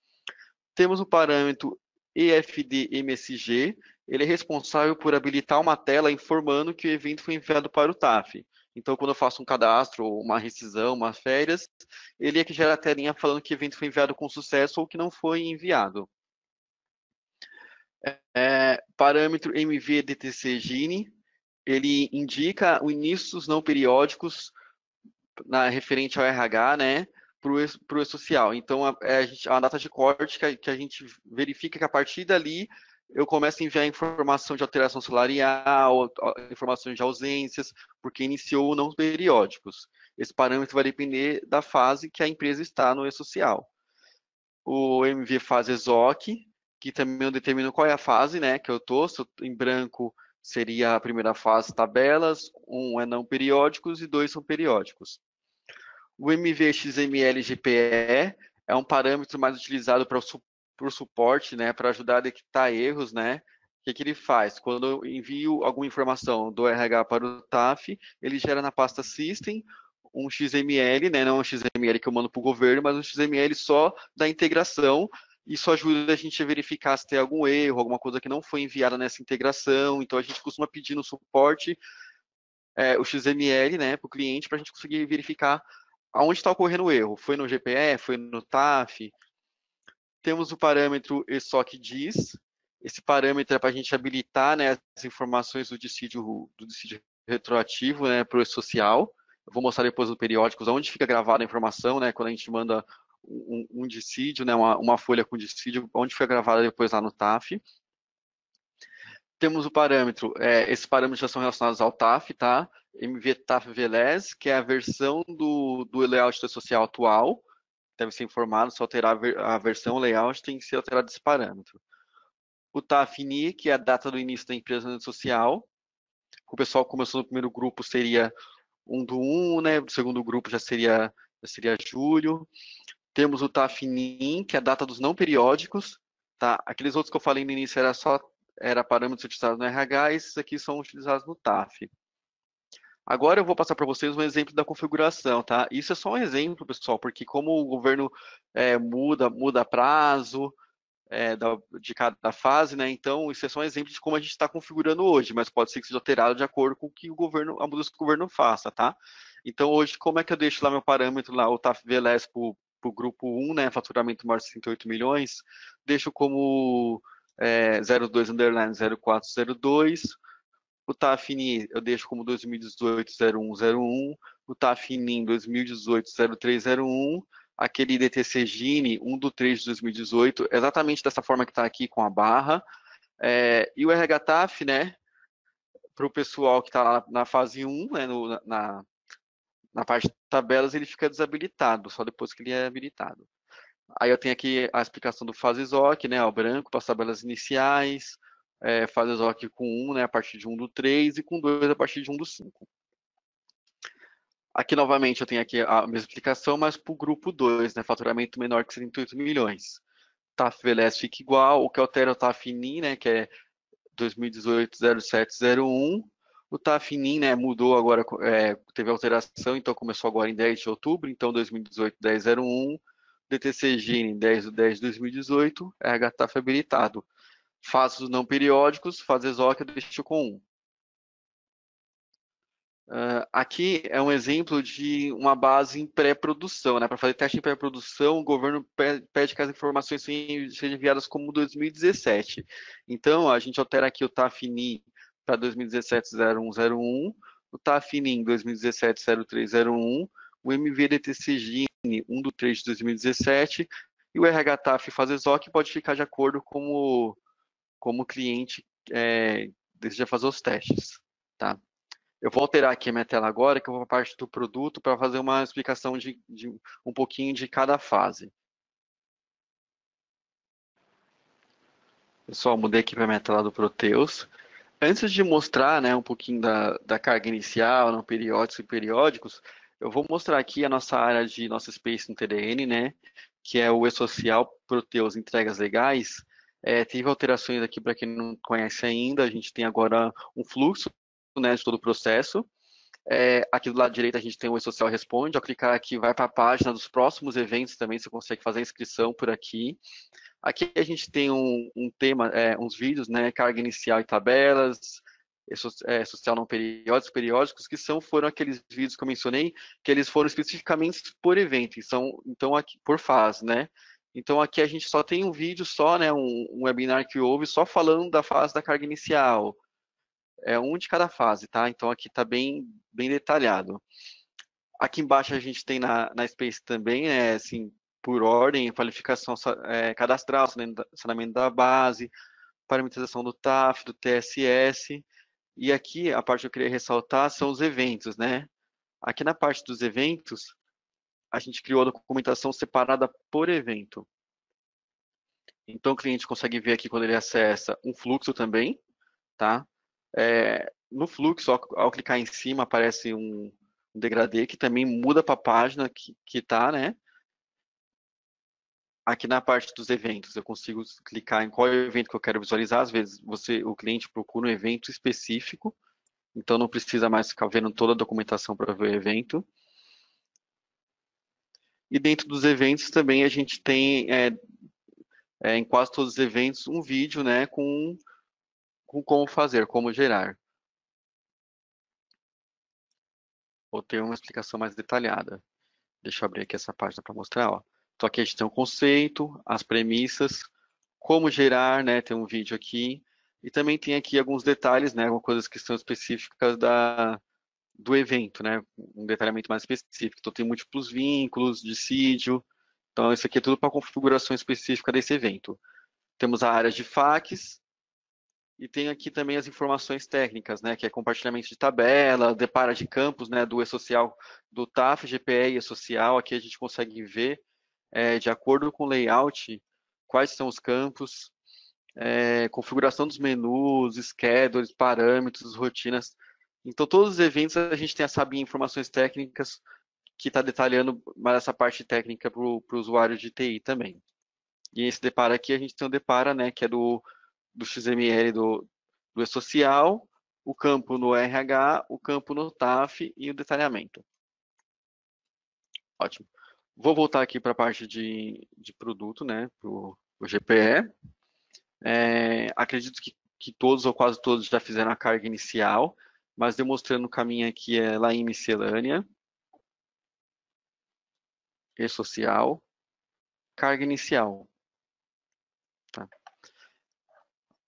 Temos o parâmetro efdmsg ele é responsável por habilitar uma tela informando que o evento foi enviado para o TAF. Então, quando eu faço um cadastro, uma rescisão, uma férias, ele é que gera a telinha falando que o evento foi enviado com sucesso ou que não foi enviado. É, é parâmetro MVDTC-GINI, ele indica o início dos não periódicos na referente ao RH, né, para o E-Social. Então, a, é, a, gente, a, data de corte que a, que a, gente verifica que a partir dali eu começo a enviar informação de alteração salarial, informações de ausências, porque iniciou não periódicos. Esse parâmetro vai depender da fase que a empresa está no E-Social. O MV fase ESOC, que também eu determino qual é a fase né, que eu estou, se eu tô em branco seria a primeira fase tabelas, um é não periódicos e dois são periódicos. O MVXML-GPE é um parâmetro mais utilizado para o suporte, né, para ajudar a detectar erros, né? O que, que ele faz? Quando eu envio alguma informação do RH para o TAF, ele gera na pasta System um XML, né, não um XML que eu mando para o governo, mas um XML só da integração isso ajuda a gente a verificar se tem algum erro, alguma coisa que não foi enviada nessa integração. Então, a gente costuma pedir no suporte é, o XML né, para o cliente para a gente conseguir verificar aonde está ocorrendo o erro. Foi no GPE? Foi no TAF? Temos o parâmetro ESOCDIS. Esse parâmetro é para a gente habilitar né, as informações do dissídio, do dissídio retroativo né, para o social. Eu vou mostrar depois no periódicos onde fica gravada a informação, né, quando a gente manda um, um dissídio, né, uma, uma folha com dissídio, onde foi gravada depois lá no TAF. Temos o parâmetro, é, esses parâmetros já são relacionados ao TAF, tá? MVTAF VLS, que é a versão do, do layout social atual, deve ser informado, se alterar a versão layout tem que ser alterado esse parâmetro. O TAFNI, que é a data do início da empresa social, o pessoal começou no primeiro grupo seria 1 do 1, né? O segundo grupo já seria, já seria julho. Temos o TAFNIN, que é a data dos não periódicos. Tá? Aqueles outros que eu falei no início era só era parâmetros utilizados no RH, esses aqui são utilizados no TAF. Agora eu vou passar para vocês um exemplo da configuração, tá? Isso é só um exemplo, pessoal, porque como o governo é, muda, muda prazo é, da, de cada fase, né? Então, isso é só um exemplo de como a gente está configurando hoje, mas pode ser que seja alterado de acordo com o que o governo, a mudança que o governo faça, tá? Então, hoje, como é que eu deixo lá meu parâmetro, lá, o TAF VLS para para o grupo 1, né, faturamento maior de 68 milhões, deixo como é, 02 underline 0402, o Tafini eu deixo como 2018-0101, o Tafinin 2018-0301, aquele DTC Gini 1 do 3 de 2018, exatamente dessa forma que está aqui com a barra, é, e o RHTAF, né, para o pessoal que está lá na fase 1, né, no, na, na parte de tabelas ele fica desabilitado, só depois que ele é habilitado. Aí eu tenho aqui a explicação do fase ISOC, né, o branco para as tabelas iniciais, é, fase ISOC com 1, né, a partir de 1 do 3, e com 2 a partir de 1 do 5. Aqui, novamente, eu tenho aqui a mesma explicação, mas para o grupo 2, né, faturamento menor que 78 milhões. TAF VLS fica igual, o que altera o TAF INI, né, que é 2018-0701, o TAFININ né, mudou agora, é, teve alteração, então começou agora em 10 de outubro, então 2018 1001, DTCG em 10 de 10 de 2018, é, RHTAF habilitado. fases não periódicos, fase exóquia, deixo com 1. Uh, ah, aqui é um exemplo de uma base em pré-produção. Né? Para fazer teste em pré-produção, o governo pede que as informações sejam enviadas como 2017. Então, a gente altera aqui o TAFINI para 2017 0101, o TAFINIM 2017 0301, o MVDT Sigine 1 do 3 de 2017 e o RHTAF FAZESOC pode ficar de acordo como como cliente é, deseja fazer os testes, tá? Eu vou alterar aqui a minha tela agora, que eu vou para a parte do produto, para fazer uma explicação de, de, um pouquinho de cada fase. Pessoal, mudei aqui para a minha tela do Proteus. Antes de mostrar né, um pouquinho da, da carga inicial, não né, periódicos e periódicos, eu vou mostrar aqui a nossa área de nosso space no TDN, né, que é o E-Social Proteus Entregas Legais. É, teve alterações aqui para quem não conhece ainda, a gente tem agora um fluxo né, de todo o processo. É, aqui do lado direito a gente tem o E-Social Responde. Ao clicar aqui, vai para a página dos próximos eventos também, você consegue fazer a inscrição por aqui. Aqui a gente tem um, um tema, é, uns vídeos, né, carga inicial e tabelas, é, é, social não periódicos, periódicos, que são, foram aqueles vídeos que eu mencionei, que eles foram especificamente por evento, são, então aqui, por fase, né? Então aqui a gente só tem um vídeo só, né, um, um webinar que houve só falando da fase da carga inicial, é um de cada fase, tá? Então aqui está bem, bem detalhado. Aqui embaixo a gente tem na, na Space também, né, assim, por ordem, qualificação é, cadastral, saneamento da base, parametrização do TAF, do TSS. E aqui a parte que eu queria ressaltar são os eventos, né? Aqui na parte dos eventos, a gente criou a documentação separada por evento. Então o cliente consegue ver aqui quando ele acessa um fluxo também, tá? É, no fluxo, ao, ao, clicar em cima, aparece um, um degradê que também muda para a página que está, né? aqui na parte dos eventos, eu consigo clicar em qual evento que eu quero visualizar. Às vezes, você, o cliente procura um evento específico, então não precisa mais ficar vendo toda a documentação para ver o evento. E dentro dos eventos também a gente tem, é, é, em quase todos os eventos, um vídeo né, com, com como fazer, como gerar. Ou ter uma explicação mais detalhada. Deixa eu abrir aqui essa página para mostrar. Ó. Então aqui a gente tem o conceito, as premissas, como gerar, né? Tem um vídeo aqui. E também tem aqui alguns detalhes, né? Algumas coisas que são específicas da, do evento, né? Um detalhamento mais específico. Então tem múltiplos vínculos, dissídio. Então isso aqui é tudo para configuração específica desse evento. Temos a área de FAQs, e tem aqui também as informações técnicas, né, que é compartilhamento de tabela, depara de campos, né, do e-social do TAF, GPE e e-social, aqui a gente consegue ver é, de acordo com o layout, quais são os campos, é, configuração dos menus, schedules, parâmetros, rotinas. Então, todos os eventos a gente tem essa abinha informações técnicas que está detalhando mais essa parte técnica para o usuário de TI também. E esse depara aqui, a gente tem o depara, né, que é do, do XML do, do E-Social, o campo no RH, o campo no TAF e o detalhamento. Ótimo. Vou voltar aqui para a parte de, de produto, né, para o GPE. É, acredito que, que todos ou quase todos já fizeram a carga inicial, mas demonstrando o caminho aqui é lá em miscelânea, e social, carga inicial. Tá.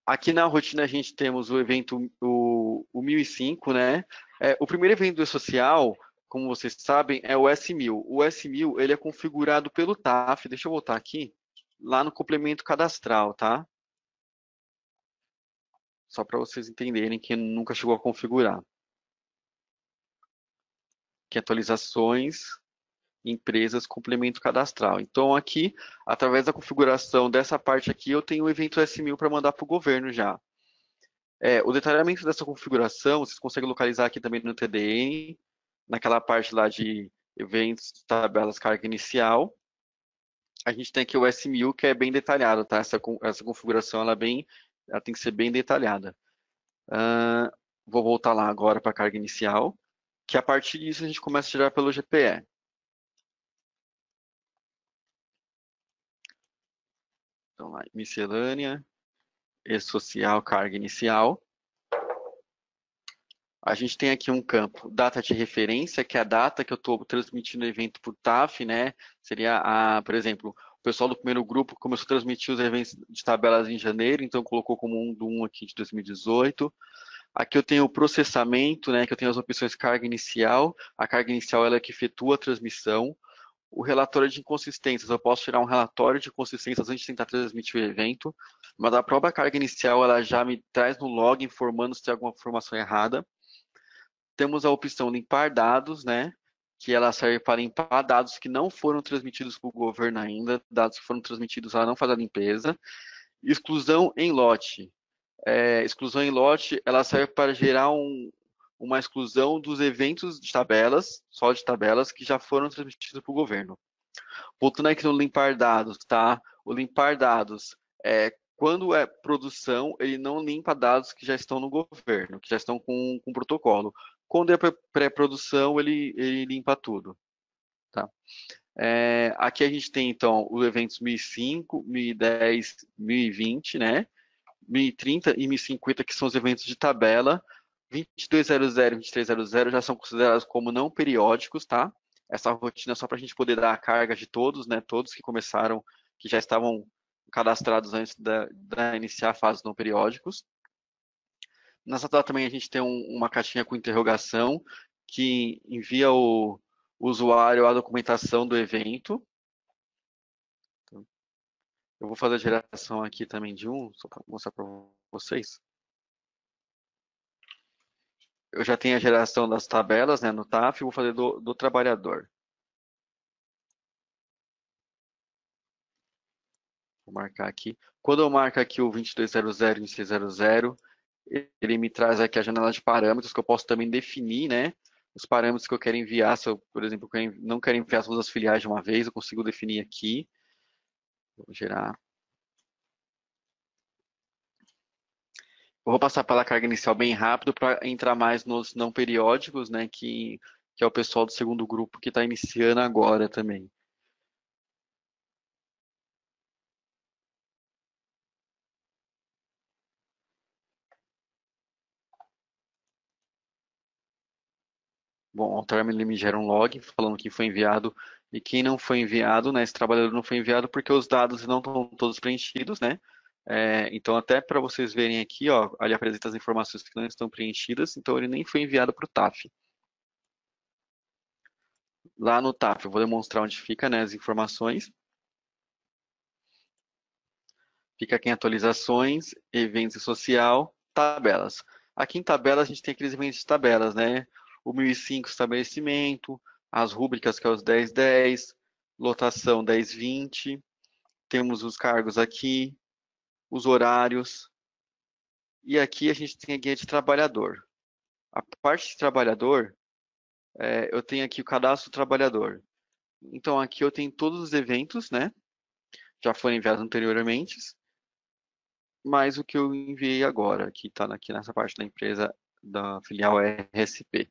Aqui na rotina a gente temos o evento o, o 1005, né? É, o primeiro evento do social como vocês sabem, é o S1000. O S1000 ele é configurado pelo TAF, deixa eu voltar aqui, lá no complemento cadastral, tá? Só para vocês entenderem que nunca chegou a configurar. Que atualizações, empresas, complemento cadastral. Então, aqui, através da configuração dessa parte aqui, eu tenho o evento S1000 para mandar para o governo já. É, o detalhamento dessa configuração, vocês conseguem localizar aqui também no TDN, naquela parte lá de eventos, tabelas, carga inicial. A gente tem aqui o SMU, que é bem detalhado, tá? Essa, essa configuração, ela, é bem, ela tem que ser bem detalhada. Uh, vou voltar lá agora para a carga inicial, que a partir disso a gente começa a tirar pelo GPE. Então, lá, miscelânea, e social, carga inicial a gente tem aqui um campo data de referência, que é a data que eu estou transmitindo o evento por TAF, né? Seria, a, por exemplo, o pessoal do primeiro grupo começou a transmitir os eventos de tabelas em janeiro, então colocou como um do 1 aqui de 2018. Aqui eu tenho o processamento, né, que eu tenho as opções carga inicial. A carga inicial ela é que efetua a transmissão. O relatório de inconsistências, eu posso tirar um relatório de inconsistências antes de tentar transmitir o evento, mas a própria carga inicial ela já me traz no log informando se tem alguma informação errada temos a opção limpar dados, né? Que ela serve para limpar dados que não foram transmitidos para o governo ainda, dados que foram transmitidos, ela não faz a limpeza. Exclusão em lote. É, exclusão em lote, ela serve para gerar um, uma exclusão dos eventos de tabelas, só de tabelas, que já foram transmitidos para o governo. Voltando aqui no limpar dados, tá? O limpar dados é quando é produção, ele não limpa dados que já estão no governo, que já estão com, com protocolo. Quando é pré-produção, ele, ele limpa tudo. Tá? É, aqui a gente tem, então, os eventos 1005, 1010, 1020, né? 1030 e 1050, que são os eventos de tabela. 2200 e 2300 já são considerados como não periódicos, tá? Essa rotina é só para a gente poder dar a carga de todos, né? Todos que começaram, que já estavam cadastrados antes da, da iniciar a fase não periódicos. Nessa tela também a gente tem um, uma caixinha com interrogação que envia o, usuário a documentação do evento. Então, eu vou fazer a geração aqui também de um, só para mostrar para vocês. Eu já tenho a geração das tabelas né, no TAF, vou fazer do, do trabalhador. Vou marcar aqui. Quando eu marco aqui o 2200 e 600, ele me traz aqui a janela de parâmetros que eu posso também definir, né? Os parâmetros que eu quero enviar, se eu, por exemplo, não quero enviar todas as filiais de uma vez, eu consigo definir aqui. Vou gerar. Eu vou passar pela carga inicial bem rápido para entrar mais nos não periódicos, né? Que, que é o pessoal do segundo grupo que está iniciando agora também. Bom, o ele me gera um log falando que foi enviado e quem não foi enviado, né? Esse trabalhador não foi enviado porque os dados não estão todos preenchidos, né? É, então, até para vocês verem aqui, ó, ali apresenta as informações que não estão preenchidas, então ele nem foi enviado para o TAF. Lá no TAF, eu vou demonstrar onde fica né, as informações. Fica aqui em atualizações, eventos e social, tabelas. Aqui em tabelas a gente tem aqueles eventos de tabelas, né? o 1005 estabelecimento, as rúbricas que é os 1010, lotação 1020, temos os cargos aqui, os horários, e aqui a gente tem a guia de trabalhador. A parte de trabalhador, é, eu tenho aqui o cadastro do trabalhador. Então aqui eu tenho todos os eventos, né? Já foram enviados anteriormente, mais o que eu enviei agora, que está aqui nessa parte da empresa da filial RSP.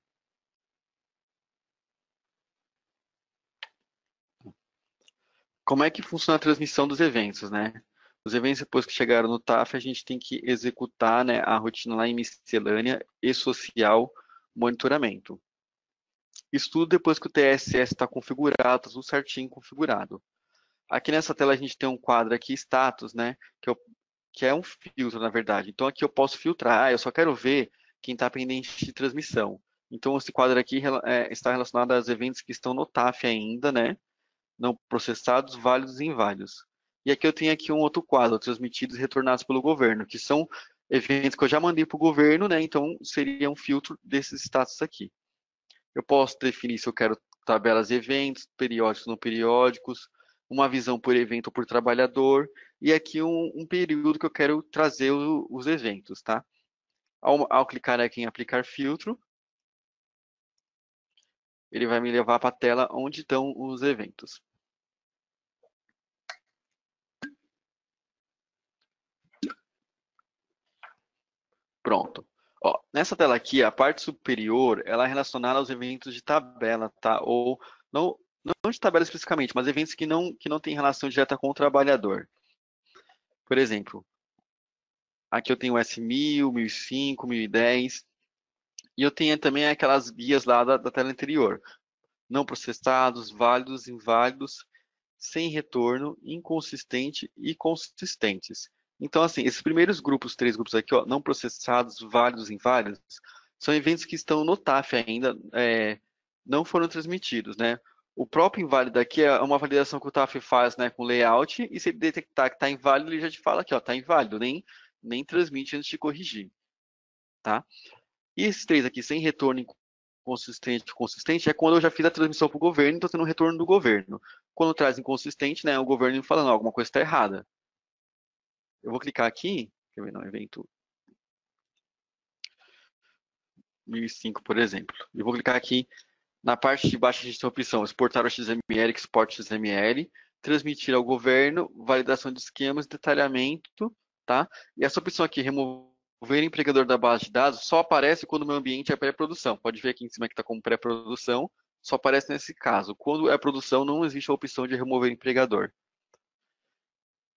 como é que funciona a transmissão dos eventos, né? Os eventos, depois que chegaram no TAF, a gente tem que executar né, a rotina lá em miscelânea e social monitoramento. Isso tudo depois que o TSS está configurado, está tudo certinho configurado. Aqui nessa tela a gente tem um quadro aqui, status, né, que, eu, é que é um filtro, na verdade. Então aqui eu posso filtrar, ah, eu só quero ver quem está pendente de transmissão. Então esse quadro aqui é, está relacionado aos eventos que estão no TAF ainda, né, não processados, válidos e inválidos. E aqui eu tenho aqui um outro quadro, transmitidos e retornados pelo governo, que são eventos que eu já mandei para o governo, né? Então, seria um filtro desses status aqui. Eu posso definir se eu quero tabelas de eventos, periódicos não periódicos, uma visão por evento ou por trabalhador, e aqui um, um período que eu quero trazer o, os eventos, tá? Ao, ao clicar aqui em aplicar filtro, ele vai me levar para a tela onde estão os eventos. Pronto. Ó, nessa tela aqui, a parte superior, ela é relacionada aos eventos de tabela, tá? Ou não, não de tabela especificamente, mas eventos que não, que não têm relação direta com o trabalhador. Por exemplo, aqui eu tenho S1000, 1005, 1010, e eu tenho também aquelas guias lá da, da tela anterior. Não processados, válidos, inválidos, sem retorno, inconsistente e consistentes. Então, assim, esses primeiros grupos, três grupos aqui, ó, não processados, válidos, inválidos, são eventos que estão no TAF ainda, é, não foram transmitidos, né? O próprio inválido aqui é uma validação que o TAF faz né, com layout, e se ele detectar que está inválido, ele já te fala aqui, ó, está inválido, nem, nem transmite antes de corrigir, tá? E esses três aqui sem retorno consistente, consistente, é quando eu já fiz a transmissão para o governo, então tendo um retorno do governo. Quando traz inconsistente, né, o governo falando, alguma coisa está errada. Eu vou clicar aqui, quer ver, não, evento 1005, por exemplo. E vou clicar aqui na parte de baixo a gente tem a opção exportar o XML, export XML, transmitir ao governo, validação de esquemas, detalhamento, tá? E essa opção aqui, remover Remover ver empregador da base de dados só aparece quando o meu ambiente é pré-produção. Pode ver aqui em cima que está como pré-produção, só aparece nesse caso. Quando é produção, não existe a opção de remover empregador.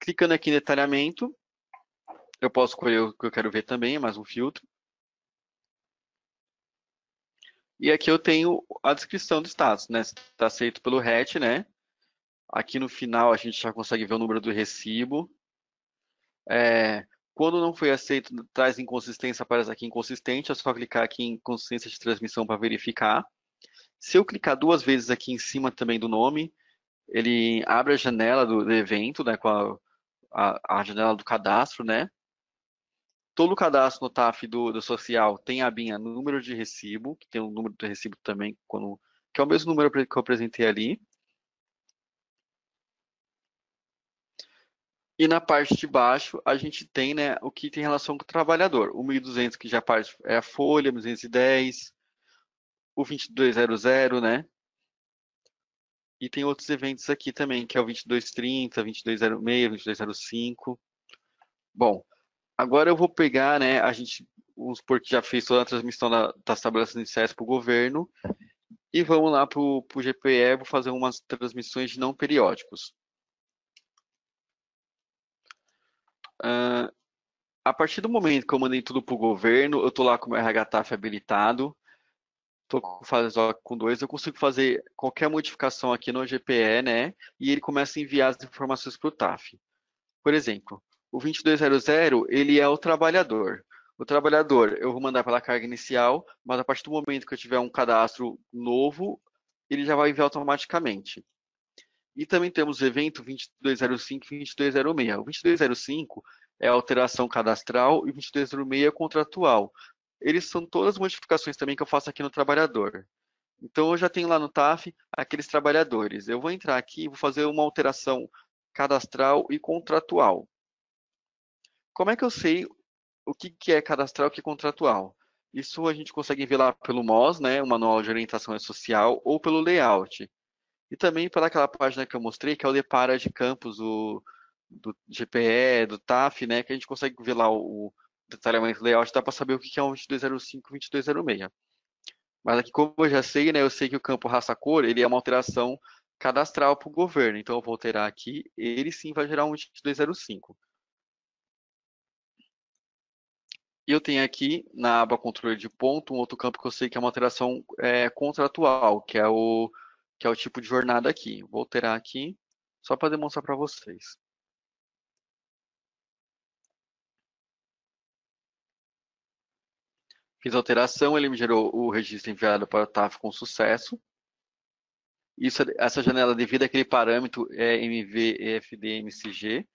Clicando aqui em detalhamento, eu posso escolher o que eu quero ver também, é mais um filtro. E aqui eu tenho a descrição do status, né? Está aceito pelo RET, né? Aqui no final a gente já consegue ver o número do recibo. É, quando não foi aceito, traz inconsistência, aparece aqui inconsistente. É só clicar aqui em consistência de transmissão para verificar. Se eu clicar duas vezes aqui em cima também do nome, ele abre a janela do, do evento, né, com a, a, a, janela do cadastro, né? Todo o cadastro no TAF do, do social tem a abinha número de recibo, que tem o um número do recibo também, quando, que é o mesmo número que eu apresentei ali. E na parte de baixo, a gente tem né, o que tem relação com o trabalhador. O 1.200, que já parte, é a folha, 1.210, o 2200, né? E tem outros eventos aqui também, que é o 2230, 2206, 2205. Bom, agora eu vou pegar, né? A gente, vamos supor que já fez toda a transmissão da, das tabelas iniciais para o governo. E vamos lá para o GPE, vou fazer umas transmissões de não periódicos. Uh, a partir do momento que eu mandei tudo para o governo, eu estou lá com o meu RHTAF habilitado, estou com dois, eu consigo fazer qualquer modificação aqui no GPE, né? E ele começa a enviar as informações para o TAF. Por exemplo, o 2200, ele é o trabalhador. O trabalhador, eu vou mandar pela carga inicial, mas a partir do momento que eu tiver um cadastro novo, ele já vai enviar automaticamente. E também temos o evento 2205 e 2206. O 2205 é a alteração cadastral e o 2206 é contratual. Eles são todas as modificações também que eu faço aqui no trabalhador. Então, eu já tenho lá no TAF aqueles trabalhadores. Eu vou entrar aqui e vou fazer uma alteração cadastral e contratual. Como é que eu sei o que, que é cadastral e o que é contratual? Isso a gente consegue ver lá pelo MOS, né, o Manual de Orientação Social, ou pelo Layout. E também para aquela página que eu mostrei, que é o Depara de Campos, do, do GPE, do TAF, né? Que a gente consegue ver lá o, o detalhamento do layout, dá para saber o que é o 2205 2206. Mas aqui, como eu já sei, né? Eu sei que o campo raça-cor, ele é uma alteração cadastral para o governo. Então, eu vou alterar aqui, ele sim vai gerar um 2205. E eu tenho aqui, na aba controle de ponto, um outro campo que eu sei que é uma alteração é, contratual, que é o que é o tipo de jornada aqui. Vou alterar aqui só para demonstrar para vocês. Fiz a alteração, ele me gerou o registro enviado para o TAF com sucesso. Isso, essa janela, devido àquele parâmetro é MVFDMCG,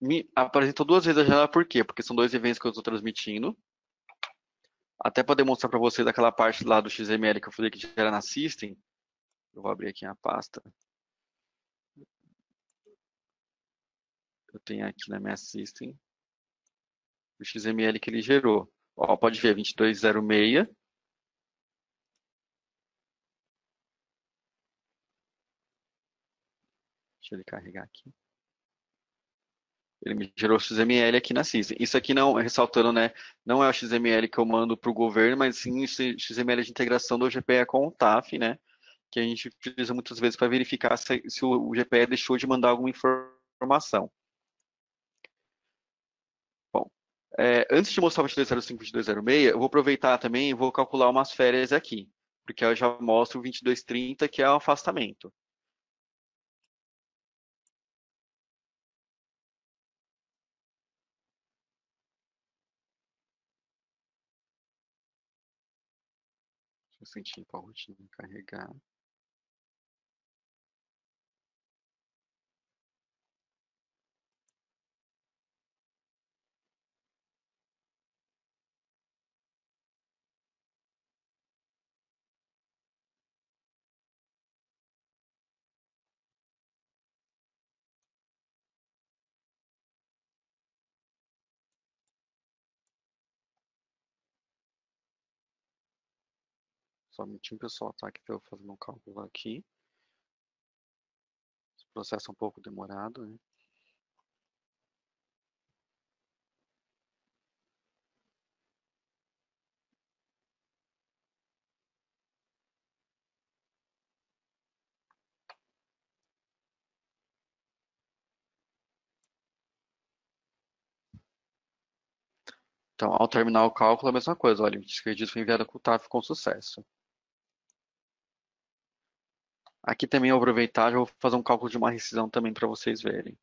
me apresentou duas vezes a janela, por quê? Porque são dois eventos que eu estou transmitindo. Até para demonstrar para vocês aquela parte lá do XML que eu falei que gera na System, eu vou abrir aqui a pasta. Eu tenho aqui na minha system o XML que ele gerou. Ó, pode ver, 2206. Deixa ele carregar aqui. Ele me gerou o XML aqui na system. Isso aqui não, ressaltando, né, não é o XML que eu mando para o governo, mas sim o XML de integração do GPE com o TAF, né, que a gente utiliza muitas vezes para verificar se, se o, o GPE deixou de mandar alguma informação. Bom, é, antes de mostrar o 2206, eu vou aproveitar também e vou calcular umas férias aqui, porque eu já mostro o 2230, que é o afastamento. Deixa eu sentir para a rotina carregar. Só um minutinho, pessoal, tá? Que eu vou fazer um cálculo aqui. Esse processo é um pouco demorado, né? Então, ao terminar o cálculo, é a mesma coisa. Olha, o descredito foi enviado o TAF com sucesso. Aqui também eu é aproveitar, vou fazer um cálculo de uma rescisão também para vocês verem.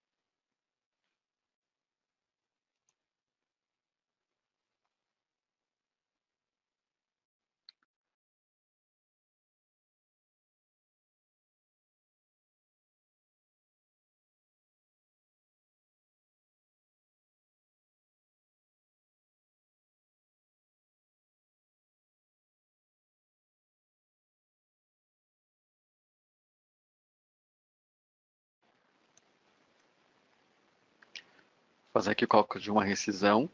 fazer aqui o cálculo de uma rescisão.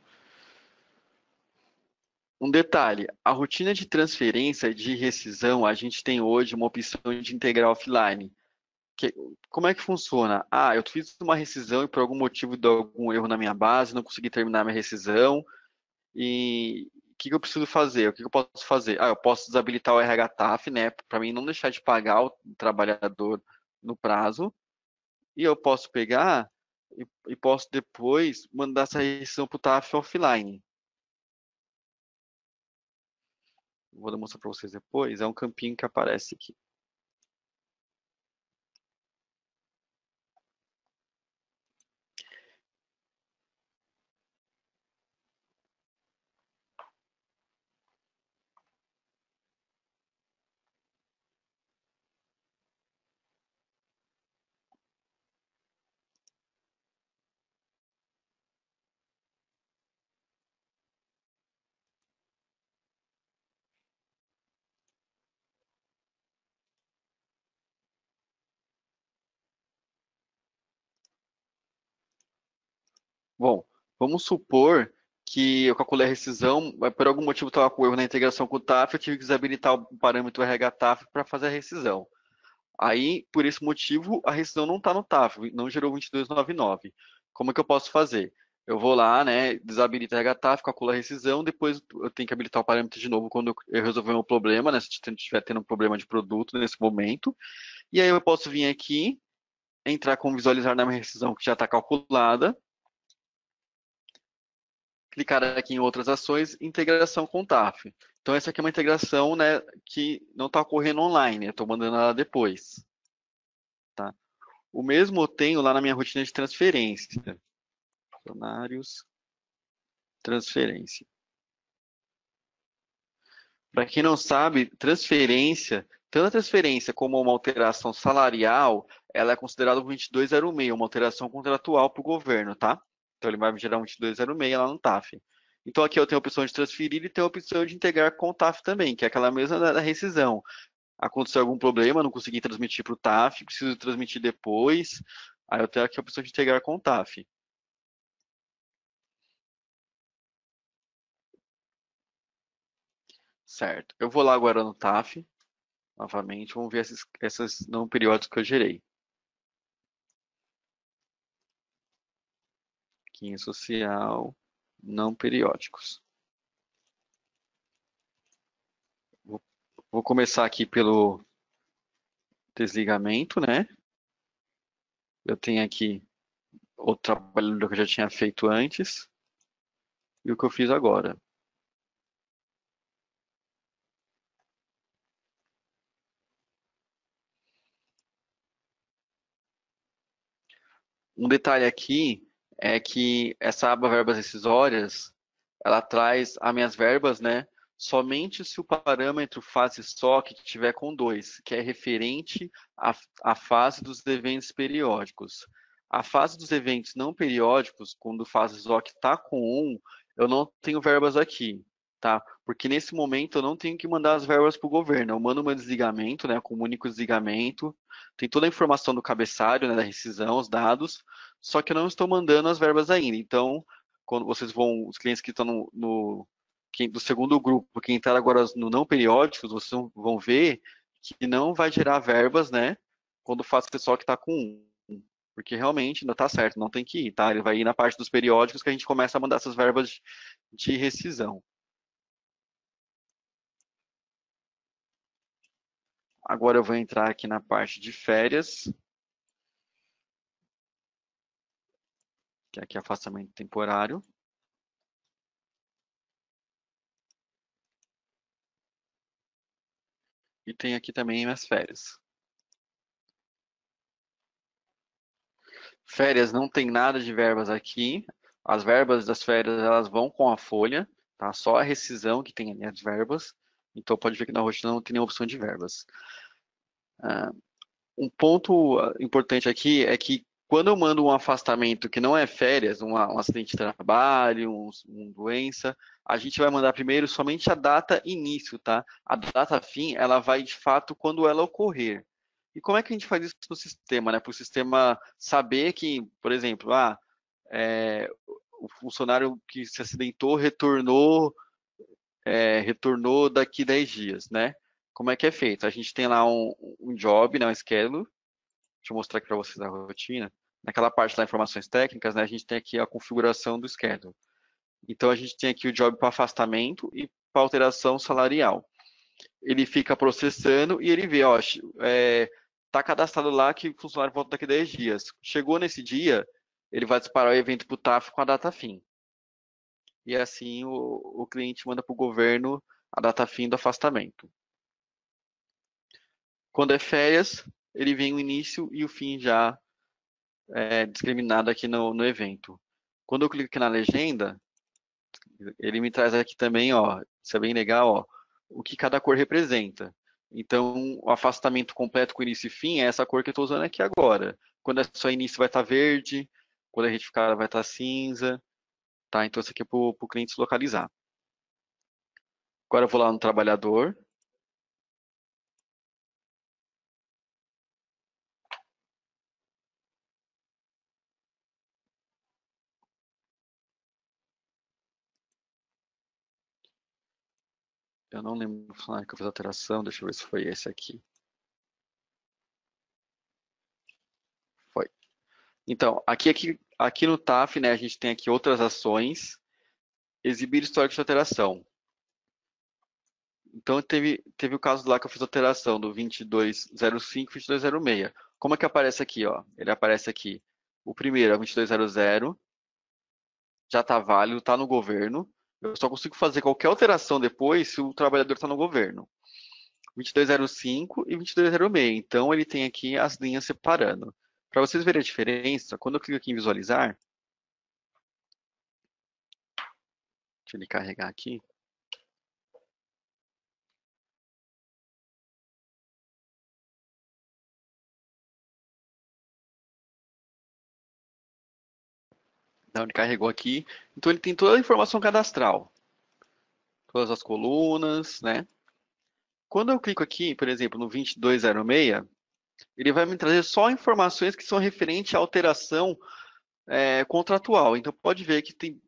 Um detalhe, a rotina de transferência de rescisão, a gente tem hoje uma opção de integrar offline. Que, como é que funciona? Ah, eu fiz uma rescisão e por algum motivo deu algum erro na minha base, não consegui terminar minha rescisão. E o que, que, eu preciso fazer? O que, que, eu posso fazer? Ah, eu posso desabilitar o RH TAF, né? Para mim não deixar de pagar o trabalhador no prazo. E eu posso pegar e, e posso depois mandar essa restrição para o TAF offline. Vou demonstrar para vocês depois. É um campinho que aparece aqui. Bom, vamos supor que eu calculei a rescisão, mas por algum motivo estava com erro na integração com o TAF, eu tive que desabilitar o parâmetro RH-TAF para fazer a rescisão. Aí, por esse motivo, a rescisão não está no TAF, não gerou 2299. Como é que eu posso fazer? Eu vou lá, né, desabilito RH-TAF, calculo a rescisão, depois eu tenho que habilitar o parâmetro de novo quando eu resolver meu problema, né, se estiver tendo um problema de produto nesse momento. E aí eu posso vir aqui, entrar com visualizar na minha rescisão que já está calculada, implicar aqui em outras ações, integração com o TAF. Então, essa aqui é uma integração né, que não está ocorrendo online, estou mandando ela depois. Tá? O mesmo eu tenho lá na minha rotina de transferência. Funcionários, transferência. Para quem não sabe, transferência, tanto a transferência como uma alteração salarial, ela é considerada o 2206, uma alteração contratual para o governo, tá? Então ele vai gerar um 2206 lá no TAF. Então aqui eu tenho a opção de transferir e tenho a opção de integrar com o TAF também, que é aquela mesma da rescisão. Aconteceu algum problema, não consegui transmitir para o TAF, preciso transmitir depois. Aí eu tenho aqui a opção de integrar com o TAF. Certo. Eu vou lá agora no TAF, novamente, vamos ver essas, esses não periódicos que eu gerei. social não periódicos. Vou começar aqui pelo desligamento, né? Eu tenho aqui o trabalho que eu já tinha feito antes e o que eu fiz agora. Um detalhe aqui é que essa aba verbas decisórias, ela traz as minhas verbas, né? Somente se o parâmetro fase SOC tiver com 2, que é referente à, à fase dos eventos periódicos. A fase dos eventos não periódicos, quando fase SOC está com 1, um, eu não tenho verbas aqui tá? Porque nesse momento eu não tenho que mandar as verbas para o governo. Eu mando meu desligamento, né? o comunico desligamento, tem toda a informação do cabeçalho, né? Da rescisão, os dados, só que eu não estou mandando as verbas ainda. Então, quando vocês vão, os clientes que estão no, no do segundo grupo, que entraram tá agora no não periódicos, vocês vão ver que não vai gerar verbas, né? Quando faz o pessoal que está com um. Porque realmente ainda está certo, não tem que ir, tá? Ele vai ir na parte dos periódicos que a gente começa a mandar essas verbas de rescisão. Agora eu vou entrar aqui na parte de férias. Que é aqui é afastamento temporário. E tem aqui também minhas férias. Férias não tem nada de verbas aqui. As verbas das férias elas vão com a folha, tá? Só a rescisão que tem ali as verbas. Então, pode ver que na rotina não tem nenhuma opção de verbas. Ah, um ponto ah, importante aqui é que quando eu mando um afastamento que não é férias, um, ah, um acidente de trabalho, um, uma doença, a gente vai mandar primeiro somente a data início, tá? A data fim, ela vai de fato quando ela ocorrer. E como é que a gente faz isso no sistema, né? Para o sistema saber que, por exemplo, ah, é, o funcionário que se acidentou retornou é, retornou daqui 10 dias, né? Como é que é feito? A gente tem lá um, um job, né, um schedule. Deixa eu mostrar aqui para vocês a rotina. Naquela parte lá, informações técnicas, né, a gente tem aqui a configuração do schedule. Então, a gente tem aqui o job para afastamento e para alteração salarial. Ele fica processando e ele vê, ó, é, tá cadastrado lá que o funcionário volta daqui 10 dias. Chegou nesse dia, ele vai disparar o evento para o TAF com a data fim e assim o, o cliente manda para o governo a data fim do afastamento. Quando é férias, ele vem o início e o fim já é, discriminado aqui no, no evento. Quando eu clico aqui na legenda, ele me traz aqui também, ó, isso é bem legal, ó, o que cada cor representa. Então, o afastamento completo com início e fim é essa cor que eu estou usando aqui agora. Quando é só início vai estar tá verde, quando é retificada vai estar tá cinza, Tá? Então, isso aqui é para o cliente se localizar. Agora eu vou lá no trabalhador. Eu não lembro falar que eu fiz alteração, deixa eu ver se foi esse aqui. Foi. Então, aqui, aqui é aqui no TAF, né, a gente tem aqui outras ações, exibir histórico de alteração. Então, teve, teve o caso lá que eu fiz alteração do 2205 e 2206. Como é que aparece aqui? Ó? Ele aparece aqui. O primeiro é o 2200, já está válido, está no governo. Eu só consigo fazer qualquer alteração depois se o trabalhador está no governo. 2205 e 2206. Então, ele tem aqui as linhas separando. Para vocês verem a diferença, quando eu clico aqui em visualizar, deixa ele carregar aqui. Então, ele carregou aqui. Então, ele tem toda a informação cadastral. Todas as colunas, né? Quando eu clico aqui, por exemplo, no 2206, ele vai me trazer só informações que são referentes à alteração é, contratual. Então, pode ver que tem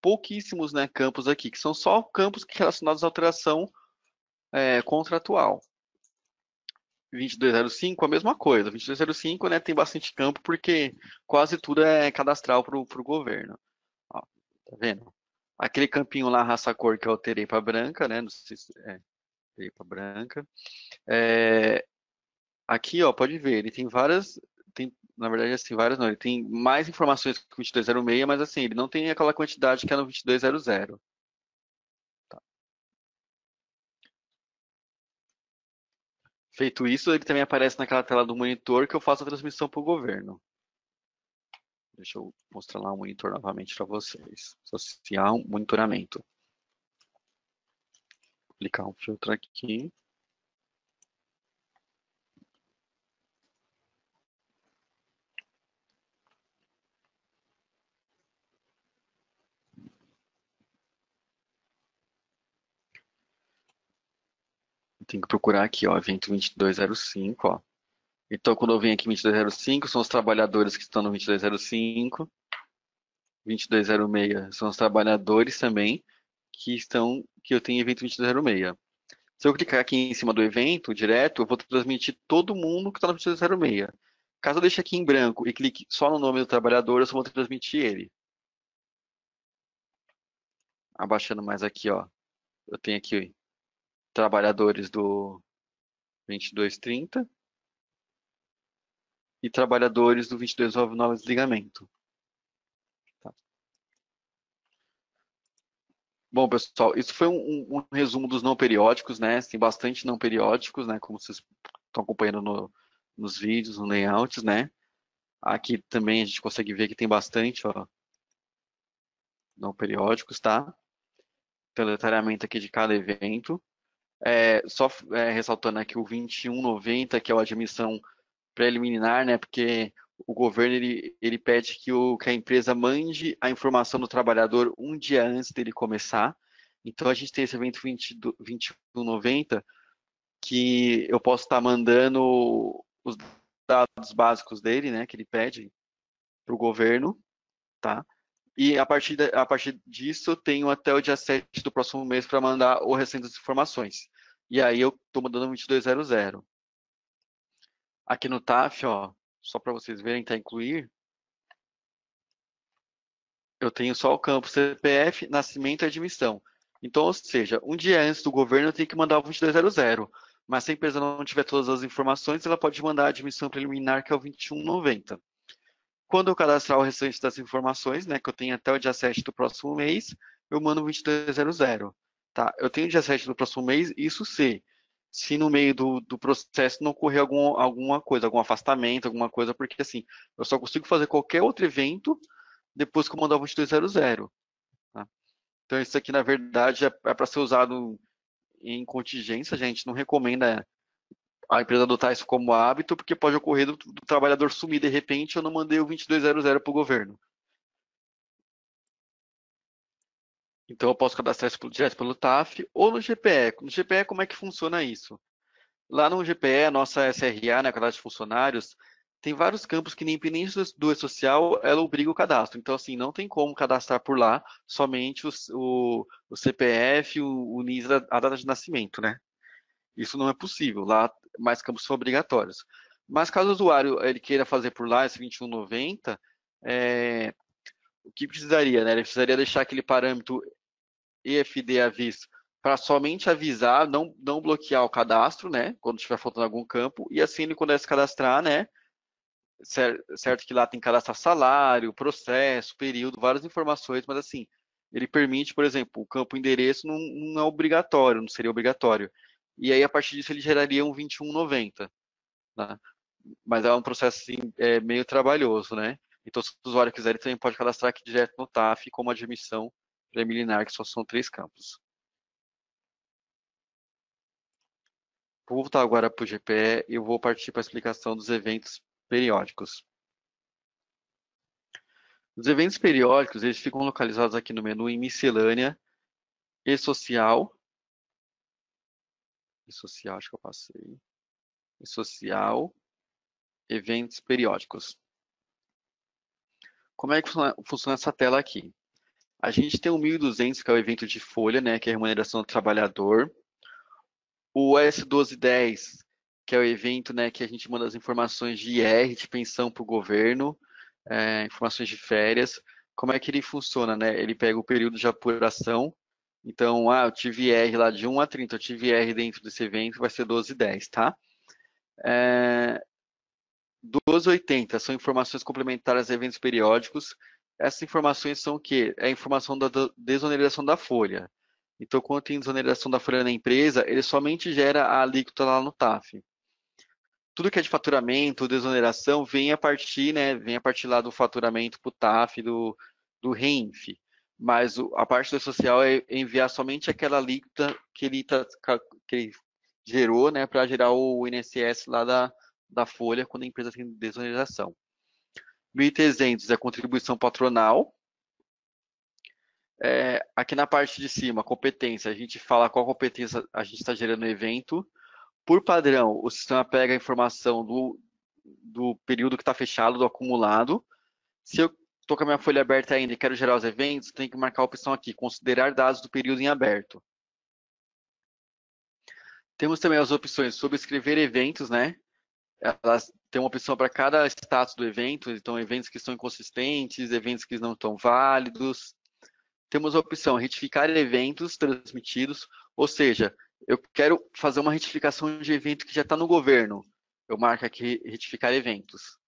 pouquíssimos né, campos aqui, que são só campos relacionados à alteração é, contratual. 2205, a mesma coisa. 2205 né, tem bastante campo, porque quase tudo é cadastral para o governo. Ó, tá vendo? Aquele campinho lá, raça cor, que eu alterei para branca, né? Não sei se é, alterei para branca. É, Aqui, ó, pode ver, ele tem várias, tem, na verdade, assim, várias não, ele tem mais informações que o 2206, mas assim, ele não tem aquela quantidade que é no 2200. Tá. Feito isso, ele também aparece naquela tela do monitor que eu faço a transmissão para o governo. Deixa eu mostrar lá o monitor novamente para vocês. Associar monitoramento. Vou aplicar um filtro aqui. tenho que procurar aqui, ó, evento 2205, ó. Então, quando eu venho aqui 2205, são os trabalhadores que estão no 2205. 2206 são os trabalhadores também que estão que eu tenho evento 2206. Se eu clicar aqui em cima do evento direto, eu vou transmitir todo mundo que está no 2206. Caso eu deixe aqui em branco e clique só no nome do trabalhador, eu só vou transmitir ele. Abaixando mais aqui, ó. Eu tenho aqui trabalhadores do 2230 e trabalhadores do 2299 desligamento. Tá. Bom, pessoal, isso foi um, um, resumo dos não periódicos, né? Tem bastante não periódicos, né? Como vocês estão acompanhando no, nos vídeos, no layout, né? Aqui também a gente consegue ver que tem bastante, ó, não periódicos, tá? Então, aqui de cada evento. É, só é, ressaltando aqui o 2190, que é a admissão preliminar, né? Porque o governo ele, ele pede que, o, que a empresa mande a informação do trabalhador um dia antes dele começar. Então a gente tem esse evento 20, 2190 que eu posso estar mandando os dados básicos dele, né? Que ele pede para o governo, tá? E a partir, de, a partir disso, tenho até o dia 7 do próximo mês para mandar o restante das informações. E aí eu estou mandando 2200. Aqui no TAF, ó, só para vocês verem, está incluir. Eu tenho só o campo CPF, nascimento e admissão. Então, ou seja, um dia antes do governo eu tenho que mandar o 2200. Mas se a empresa não tiver todas as informações, ela pode mandar a admissão preliminar, que é o 2190. Quando eu cadastrar o restante das informações, né, que eu tenho até o dia 7 do próximo mês, eu mando 2200. Tá? Eu tenho o dia 7 do próximo mês, isso se, se no meio do, do processo não ocorrer algum, alguma coisa, algum afastamento, alguma coisa, porque assim, eu só consigo fazer qualquer outro evento depois que eu mandar o 2200. Tá? Então, isso aqui, na verdade, é, é para ser usado em contingência, gente não recomenda a empresa adotar isso como hábito, porque pode ocorrer do, do trabalhador sumir de repente, eu não mandei o 2200 para o governo. Então eu posso cadastrar isso direto pelo TAF ou no GPE. No GPE, como é que funciona isso? Lá no GPE, a nossa SRA, né, cadastro de funcionários, tem vários campos que nem Península do Social ela obriga o cadastro. Então, assim, não tem como cadastrar por lá somente o, o, CPF, o, o NIS, a data de nascimento, né? Isso não é possível. Lá mais campos são obrigatórios. Mas caso o usuário ele queira fazer por lá esse 2190, é, o que precisaria? Né? Ele precisaria deixar aquele parâmetro EFD aviso para somente avisar, não, não bloquear o cadastro, né? Quando estiver faltando algum campo, e assim ele quando se cadastrar, né? Certo que lá tem cadastrar salário, processo, período, várias informações, mas assim, ele permite, por exemplo, o campo endereço não, não é obrigatório, não seria obrigatório e aí a partir disso ele geraria um 21,90. Né? Mas é um processo assim, é, meio trabalhoso, né? Então, se o usuário quiser, ele também pode cadastrar aqui direto no TAF como admissão preliminar, que só são três campos. Vou voltar agora para o GPE e eu vou partir para a explicação dos eventos periódicos. Os eventos periódicos, eles ficam localizados aqui no menu em miscelânea e social, e social, acho que eu passei. E social, eventos periódicos. Como é que funciona, funciona essa tela aqui? A gente tem o 1.200, que é o evento de folha, né, que é a remuneração do trabalhador. O S1210, que é o evento né, que a gente manda as informações de IR, de pensão para o governo, é, informações de férias. Como é que ele funciona? Né? Ele pega o período de apuração então, ah, eu tive R lá de 1 a 30, eu tive R dentro desse evento, vai ser 1210, tá? É, 1280 são informações complementares a eventos periódicos. Essas informações são o quê? É a informação da desoneração da folha. Então, quando tem desoneração da folha na empresa, ele somente gera a alíquota lá no TAF. Tudo que é de faturamento, desoneração, vem a partir, né, vem a partir lá do faturamento para o TAF, do, do RENF mas a parte do social é enviar somente aquela alíquota que ele, tá, que ele gerou, né, para gerar o INSS lá da, da folha quando a empresa tem desonerização. 1.300 é a contribuição patronal. É, aqui na parte de cima, competência, a gente fala qual competência a gente está gerando no evento. Por padrão, o sistema pega a informação do, do período que está fechado, do acumulado. Se eu estou com a minha folha aberta ainda e quero gerar os eventos, tem que marcar a opção aqui, considerar dados do período em aberto. Temos também as opções subscrever eventos, né? Elas têm uma opção para cada status do evento, então eventos que são inconsistentes, eventos que não estão válidos. Temos a opção retificar eventos transmitidos, ou seja, eu quero fazer uma retificação de evento que já está no governo. Eu marco aqui retificar eventos.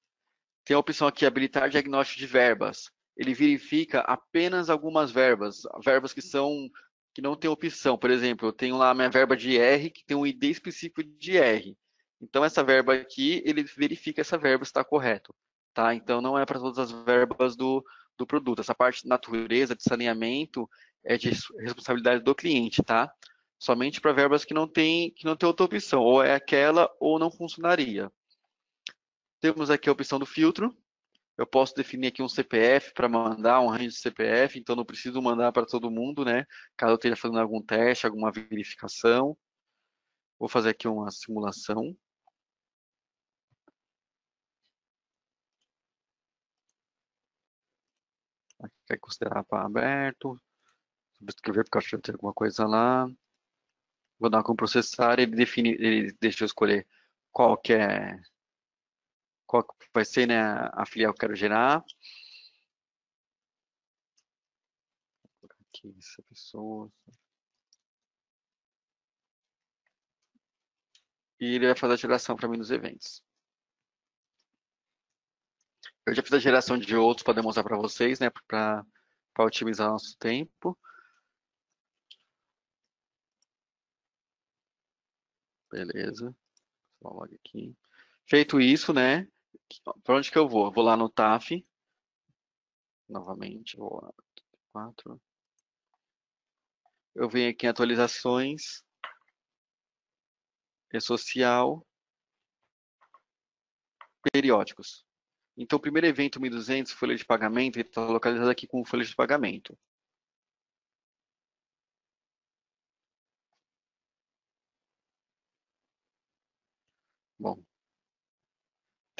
Tem a opção aqui, habilitar diagnóstico de verbas. Ele verifica apenas algumas verbas, verbas que são que não tem opção. Por exemplo, eu tenho lá minha verba de R, que tem um ID específico de R. Então, essa verba aqui, ele verifica essa verba está correto. Tá? Então, não é para todas as verbas do, do produto. Essa parte de natureza, de saneamento, é de responsabilidade do cliente, tá? Somente para verbas que não tem que não tem outra opção, ou é aquela ou não funcionaria. Temos aqui a opção do filtro. Eu posso definir aqui um CPF para mandar, um range de CPF, então não preciso mandar para todo mundo, né? Caso eu esteja fazendo algum teste, alguma verificação. Vou fazer aqui uma simulação. Aqui vai considerar para aberto. Subscrever porque eu acho que tem alguma coisa lá. Vou dar com processar, ele define, ele deixa eu escolher qual que é qual vai ser né, a filial que eu quero gerar. Vou colocar aqui essa pessoa. E ele vai fazer a geração para mim dos eventos. Eu já fiz a geração de outros para demonstrar para vocês, né, para otimizar nosso tempo. Beleza. Vou logo aqui. Feito isso, né, para onde que eu vou? Eu vou lá no TAF, novamente, vou lá, 4. Eu venho aqui em atualizações, é social, periódicos. Então, o primeiro evento 1200, folha de pagamento, está localizado aqui com folha de pagamento.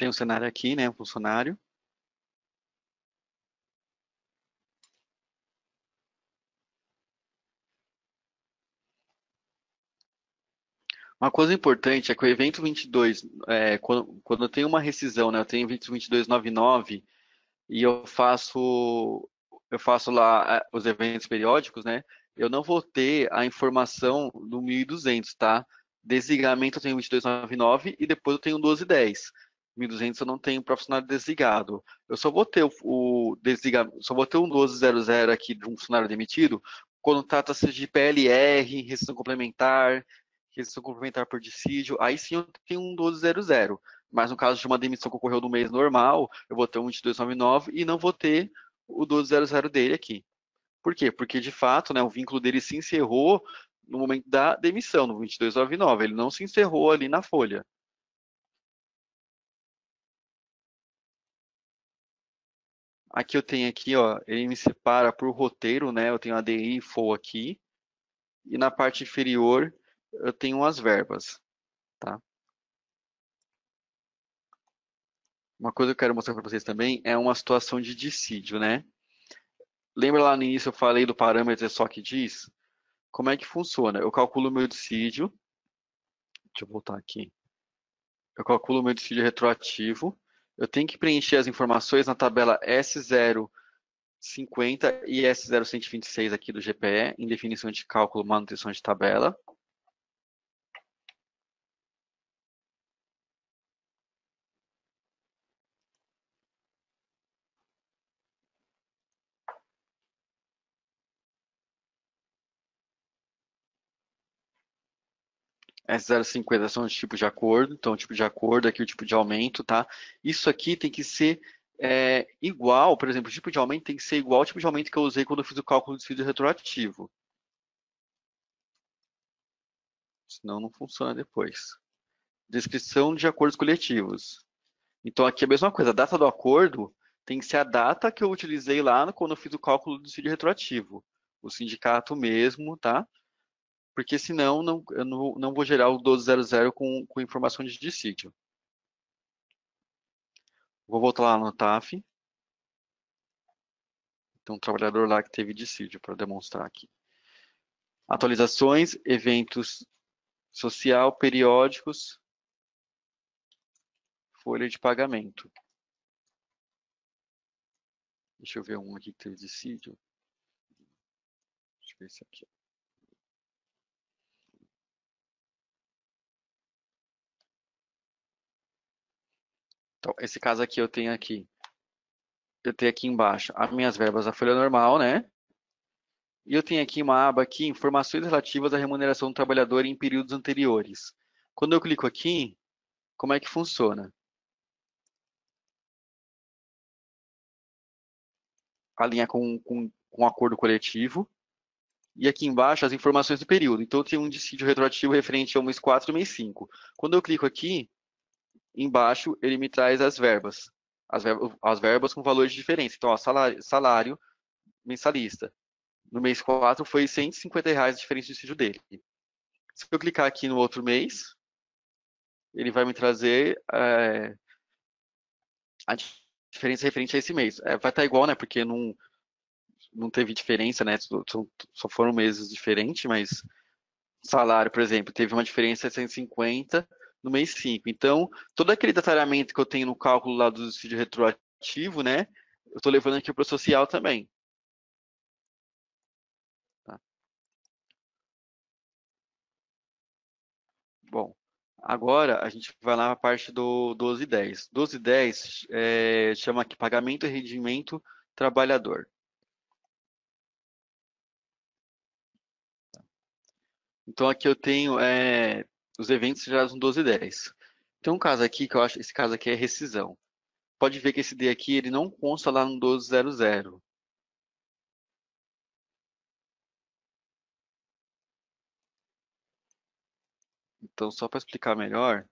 tem um cenário aqui, né, um funcionário. Uma coisa importante é que o evento 22, é, quando, quando eu tenho uma rescisão, né, eu tenho 2299 e eu faço eu faço lá é, os eventos periódicos, né? Eu não vou ter a informação do 1200, tá? Desligamento eu tenho 2299 e depois eu tenho 1210. 1200 eu não tenho profissional desligado. Eu só vou ter o, o desligado, só vou ter um 1200 aqui de um funcionário demitido quando trata-se de PLR, restrição complementar, restrição complementar por dissídio, aí sim eu tenho um 1200. Mas no caso de uma demissão que ocorreu no mês normal, eu vou ter um 2299 e não vou ter o 1200 dele aqui. Por quê? Porque, de fato, né, o vínculo dele se encerrou no momento da demissão, no 2299. Ele não se encerrou ali na folha. Aqui eu tenho aqui, ó, ele me separa por roteiro, né? Eu tenho DI e FO aqui. E na parte inferior eu tenho as verbas, tá? Uma coisa que eu quero mostrar para vocês também é uma situação de dissídio, né? Lembra lá no início eu falei do parâmetro é só que diz? Como é que funciona? Eu calculo o meu dissídio. Deixa eu voltar aqui. Eu calculo o meu dissídio retroativo eu tenho que preencher as informações na tabela S050 e S0126 aqui do GPE, em definição de cálculo manutenção de tabela. S050 são os tipos de acordo, então o tipo de acordo aqui, o tipo de aumento, tá? Isso aqui tem que ser é, igual, por exemplo, o tipo de aumento tem que ser igual ao tipo de aumento que eu usei quando eu fiz o cálculo do desfile retroativo. Senão não funciona depois. Descrição de acordos coletivos. Então aqui é a mesma coisa, a data do acordo tem que ser a data que eu utilizei lá quando eu fiz o cálculo do desfile retroativo. O sindicato mesmo, tá? porque senão não, eu não, não vou gerar o 1200 com, com informação de dissídio. Vou voltar lá no TAF. Então, um trabalhador lá que teve dissídio, para demonstrar aqui. Atualizações, eventos social, periódicos, folha de pagamento. Deixa eu ver um aqui que teve dissídio. Deixa eu ver esse aqui. Então, esse caso aqui eu tenho aqui. Eu tenho aqui embaixo as minhas verbas da folha normal, né? E eu tenho aqui uma aba aqui, informações relativas à remuneração do trabalhador em períodos anteriores. Quando eu clico aqui, como é que funciona? Alinha com, com, com um acordo coletivo. E aqui embaixo as informações do período. Então, eu tenho um dissídio retroativo referente ao mês 4 e mês 5. Quando eu clico aqui, embaixo ele me traz as verbas. As verbas, as verbas com valores diferentes. Então, ó, salário, salário mensalista. No mês 4 foi 150 reais a diferença do sítio dele. Se eu clicar aqui no outro mês, ele vai me trazer é, a diferença referente a esse mês. É, vai estar tá igual, né? Porque não, não teve diferença, né? Só foram meses diferentes, mas salário, por exemplo, teve uma diferença de 150 no mês 5. Então, todo aquele detalhamento que eu tenho no cálculo lá do subsídio retroativo, né, eu estou levando aqui para o social também. Tá. Bom, agora a gente vai lá na parte do 1210. 1210 é, chama aqui pagamento e rendimento trabalhador. Então, aqui eu tenho é, os eventos gerados no 1210. Tem um caso aqui que eu acho, esse caso aqui é rescisão. Pode ver que esse D aqui, ele não consta lá no 1200. Então, só para explicar melhor,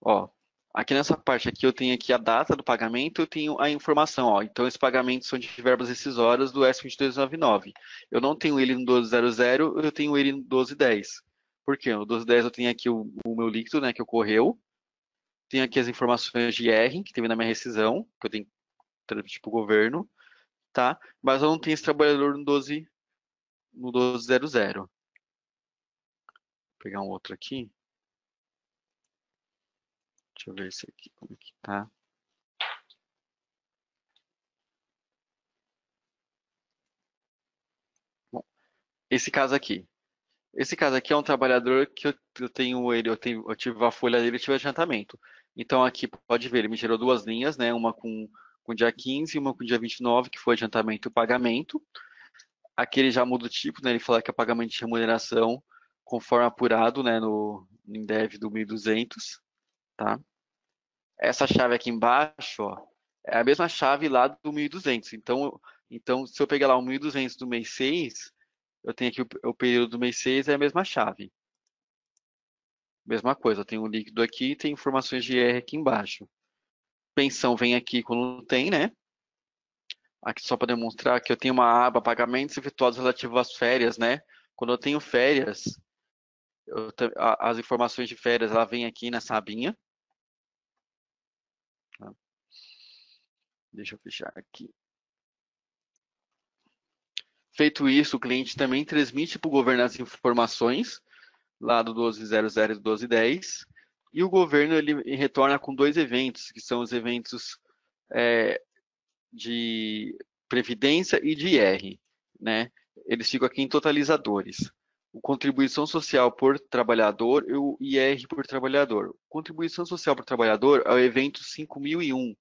ó, Aqui nessa parte aqui eu tenho aqui a data do pagamento, eu tenho a informação. Ó. Então, esses pagamentos são de verbas rescisórias do S2299. Eu não tenho ele no 1200, eu tenho ele no 1210. Porque no 1210 eu tenho aqui o, o, meu líquido, né, que ocorreu. Tenho aqui as informações de R, que teve na minha rescisão, que eu tenho que transmitir para o governo, tá? Mas eu não tenho esse trabalhador no 12 no 1200. Vou pegar um outro aqui. Deixa eu ver esse aqui, como é que tá. Bom, esse caso aqui, esse caso aqui é um trabalhador que eu, tenho ele, eu, tenho, eu tive a folha dele, e tive adiantamento. Então aqui pode ver, ele me gerou duas linhas, né? Uma com, com dia 15 e uma com dia 29, que foi adiantamento e pagamento. Aqui ele já muda o tipo, né? Ele fala que é pagamento de remuneração conforme apurado, né, no INDEV do 1200, tá? Essa chave aqui embaixo, ó, é a mesma chave lá do 1200. Então, então se eu pegar lá o 1200 do mês 6, eu tenho aqui o, o período do mês 6, é a mesma chave. Mesma coisa, eu tenho o líquido aqui e tem informações de IR aqui embaixo. Pensão vem aqui quando tem, né? Aqui só para demonstrar que eu tenho uma aba pagamentos efetuados relativos às férias, né? Quando eu tenho férias, eu, as informações de férias, ela vem aqui nessa abinha. Tá. Deixa eu fechar aqui. Feito isso, o cliente também transmite para o governo as informações lá do 1200 e do 1210 e o governo ele retorna com dois eventos, que são os eventos é, de previdência e de IR, né? Eles ficam aqui em totalizadores. O contribuição social por trabalhador e o IR por trabalhador. Contribuição social por trabalhador é o evento 5001,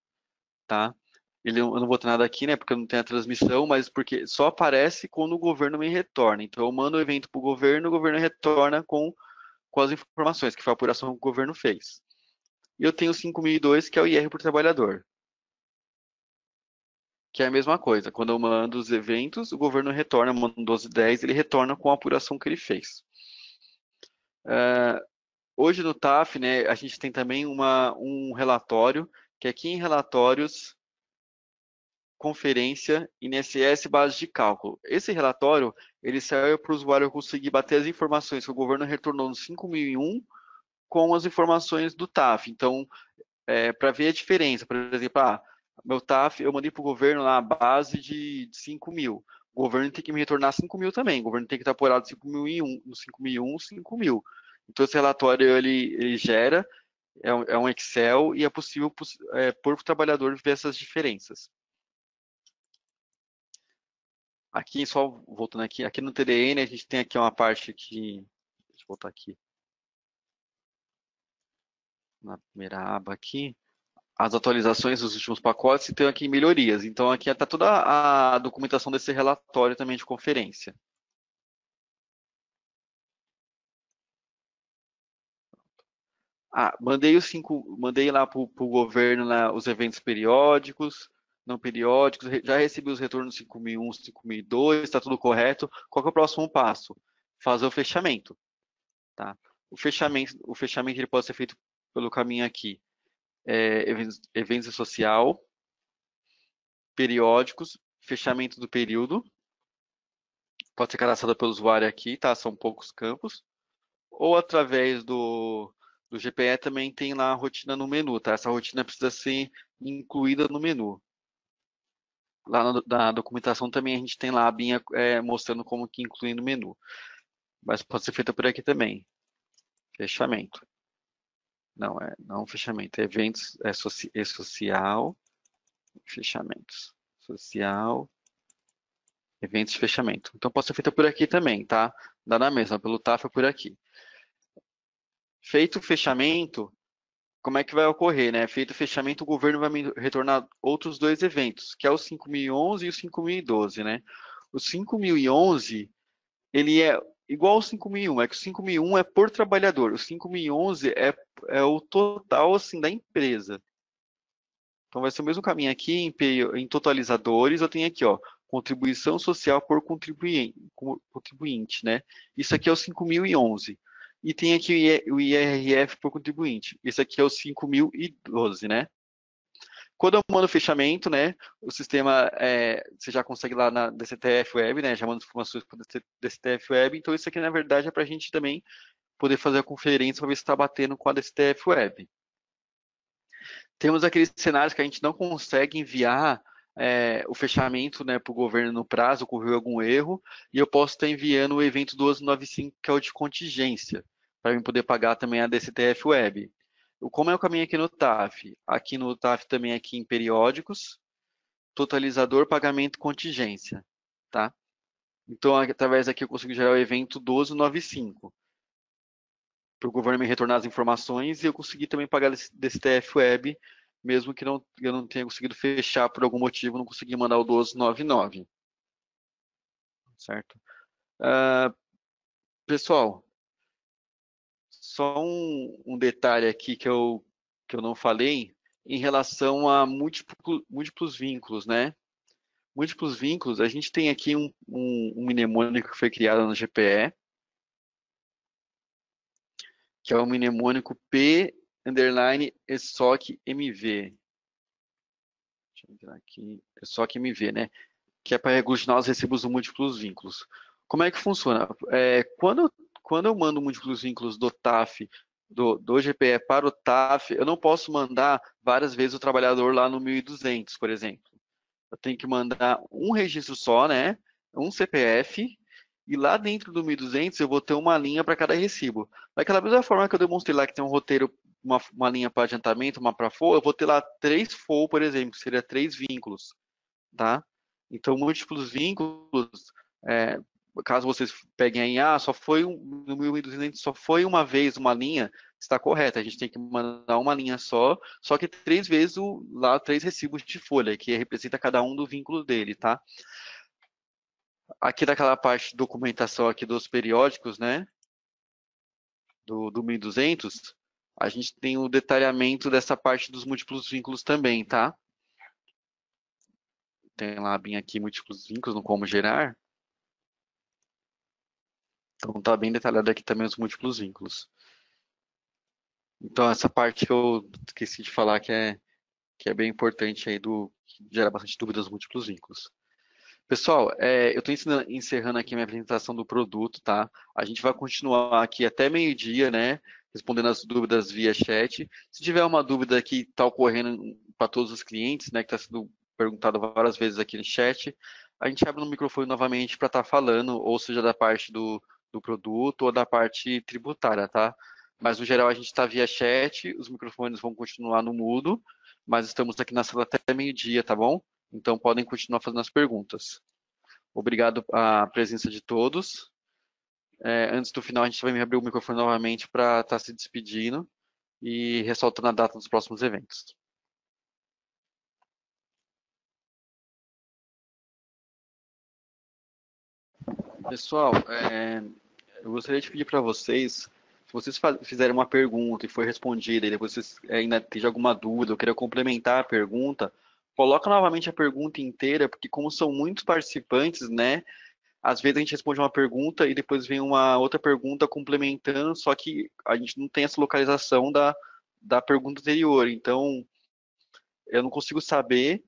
tá? ele, eu não vou ter nada aqui, né? Porque eu não tenho a transmissão, mas porque só aparece quando o governo me retorna. Então eu mando o evento para o governo, o governo retorna com, com as informações, que foi a apuração que o governo fez. E eu tenho 5.002, que é o IR por trabalhador. Que é a mesma coisa. Quando eu mando os eventos, o governo retorna, manda 1210, ele retorna com a apuração que ele fez. Uh, hoje no TAF, né, a gente tem também uma, um relatório, que aqui é em relatórios conferência INSS base de cálculo. Esse relatório ele serve para o usuário conseguir bater as informações que o governo retornou no 5001 com as informações do TAF. Então, é, para ver a diferença, por exemplo, ah, meu TAF eu mandei para o governo na base de, de 5 mil. O governo tem que me retornar 5 mil também. O governo tem que estar apurado 5 mil e 1, no 5 mil e 1, 5 mil. Então, esse relatório ele, ele gera, é um, é um Excel e é possível é, por trabalhador ver essas diferenças. Aqui, só voltando aqui, aqui no TDN a gente tem aqui uma parte que. Deixa eu voltar aqui. Na primeira aba aqui. As atualizações dos últimos pacotes e tem aqui melhorias. Então aqui está toda a documentação desse relatório também de conferência. Ah, mandei os cinco, mandei lá para o governo né, os eventos periódicos, não periódicos, já recebi os retornos 5001, 5002, está tudo correto. Qual é o próximo passo? Fazer o fechamento. Tá? O fechamento, o fechamento ele pode ser feito pelo caminho aqui. É, social, periódicos, fechamento do período. Pode ser cadastrado pelo usuário aqui, tá? São poucos campos. Ou através do, do GPE também tem lá a rotina no menu, tá? Essa rotina precisa ser incluída no menu lá na, na, documentação também a gente tem lá a abinha é, mostrando como que incluindo no menu. Mas pode ser feita por aqui também. Fechamento. Não, é não é fechamento. É eventos é, soci, é social, fechamentos. Social, eventos de fechamento. Então pode ser feita por aqui também, tá? Dá na mesma, pelo TAF é por aqui. Feito o fechamento, como é que vai ocorrer, né? Feito o fechamento, o governo vai me retornar outros dois eventos, que é o 5011 e o 5012, né? O 5011, ele é igual ao 5001, é que o 5001 é por trabalhador, o 5011 é, é o total, assim, da empresa. Então, vai ser o mesmo caminho aqui em, em totalizadores, eu tenho aqui, ó, contribuição social por contribuinte, né? Isso aqui é o 5011. E tem aqui o IRF por contribuinte. Esse aqui é o 5.012, né? Quando eu mando o fechamento, né, o sistema, é, você já consegue lá na DCTF Web, né, já manda informações para a DCTF Web. Então, isso aqui, na verdade, é para a gente também poder fazer a conferência para ver se está batendo com a DCTF Web. Temos aqueles cenários que a gente não consegue enviar é, o fechamento né, para o governo no prazo, ocorreu algum erro, e eu posso estar enviando o evento 1295, que é o de contingência para eu poder pagar também a DCTF Web. Como é o caminho aqui no TAF? Aqui no TAF também é aqui em periódicos, totalizador, pagamento, contingência, tá? Então, através aqui eu consigo gerar o evento 1295 para o governo me retornar as informações e eu consegui também pagar a DCTF Web, mesmo que não, eu não tenha conseguido fechar por algum motivo, não consegui mandar o 1299. Certo? Uh, pessoal, só um, um detalhe aqui que eu, que eu não falei em relação a múltiplo, múltiplos vínculos, né? Múltiplos vínculos, a gente tem aqui um, um, um mnemônico que foi criado no GPE, que é o mnemônico P underline ESOC MV. Deixa eu entrar aqui, ESOC MV, né? Que é para aglutinar os recibos múltiplos vínculos. Como é que funciona? É, quando eu quando eu mando múltiplos vínculos do TAF, do, do GPE para o TAF, eu não posso mandar várias vezes o trabalhador lá no 1200, por exemplo. Eu tenho que mandar um registro só, né? Um CPF, e lá dentro do 1200 eu vou ter uma linha para cada recibo. Daquela mesma forma que eu demonstrei lá que tem um roteiro, uma, uma linha para adiantamento, uma para FOA, eu vou ter lá três FOA, por exemplo, que seria três vínculos, tá? Então, múltiplos vínculos, é, caso vocês peguem aí, ah, só foi um, no 1200 só foi uma vez uma linha, está correto. A gente tem que mandar uma linha só, só que três vezes o, lá três recibos de folha, que representa cada um do vínculo dele, tá? Aqui daquela parte de documentação aqui dos periódicos, né? Do, do 1200, a gente tem o detalhamento dessa parte dos múltiplos vínculos também, tá? Tem lá bem aqui múltiplos vínculos no como gerar. Então está bem detalhado aqui também os múltiplos vínculos. Então essa parte que eu esqueci de falar que é, que é bem importante aí do gera bastante dúvidas múltiplos vínculos. Pessoal, é, eu estou encerrando aqui a minha apresentação do produto, tá? A gente vai continuar aqui até meio-dia, né? Respondendo as dúvidas via chat. Se tiver uma dúvida que está ocorrendo para todos os clientes, né? Que está sendo perguntado várias vezes aqui no chat, a gente abre o microfone novamente para estar tá falando, ou seja, da parte do, do produto ou da parte tributária, tá? Mas no geral a gente está via chat, os microfones vão continuar no mudo, mas estamos aqui na sala até meio-dia, tá bom? Então podem continuar fazendo as perguntas. Obrigado à presença de todos. É, antes do final, a gente vai me abrir o microfone novamente para estar tá se despedindo e ressaltando a data dos próximos eventos. Pessoal, é, eu gostaria de pedir para vocês, se vocês fizerem uma pergunta e foi respondida, e depois vocês eh, ainda tiverem alguma dúvida, eu queria complementar a pergunta, coloca novamente a pergunta inteira, porque como são muitos participantes, né? Às vezes a gente responde uma pergunta e depois vem uma outra pergunta complementando, só que a gente não tem essa localização da, da pergunta anterior. Então, eu não consigo saber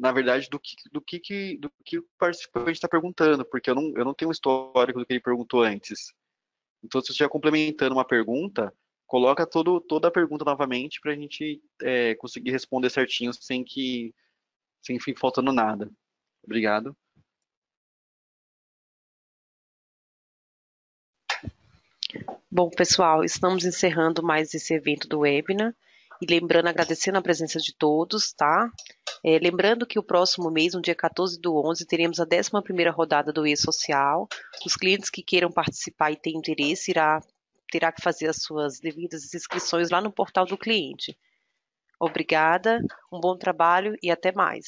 na verdade, do que, do que, que, do que o participante está perguntando, porque eu não, eu não tenho um histórico do que ele perguntou antes. Então, se você estiver complementando uma pergunta, coloca todo, toda a pergunta novamente para a gente é, conseguir responder certinho sem que sem fim faltando nada. Obrigado. Bom, pessoal, estamos encerrando mais esse evento do webinar. E lembrando, agradecendo a presença de todos, tá? É, lembrando que o próximo mês, no dia 14 do 11, teremos a 11ª rodada do E-Social. Os clientes que queiram participar e têm interesse irá, terá que fazer as suas devidas inscrições lá no portal do cliente. Obrigada, um bom trabalho e até mais.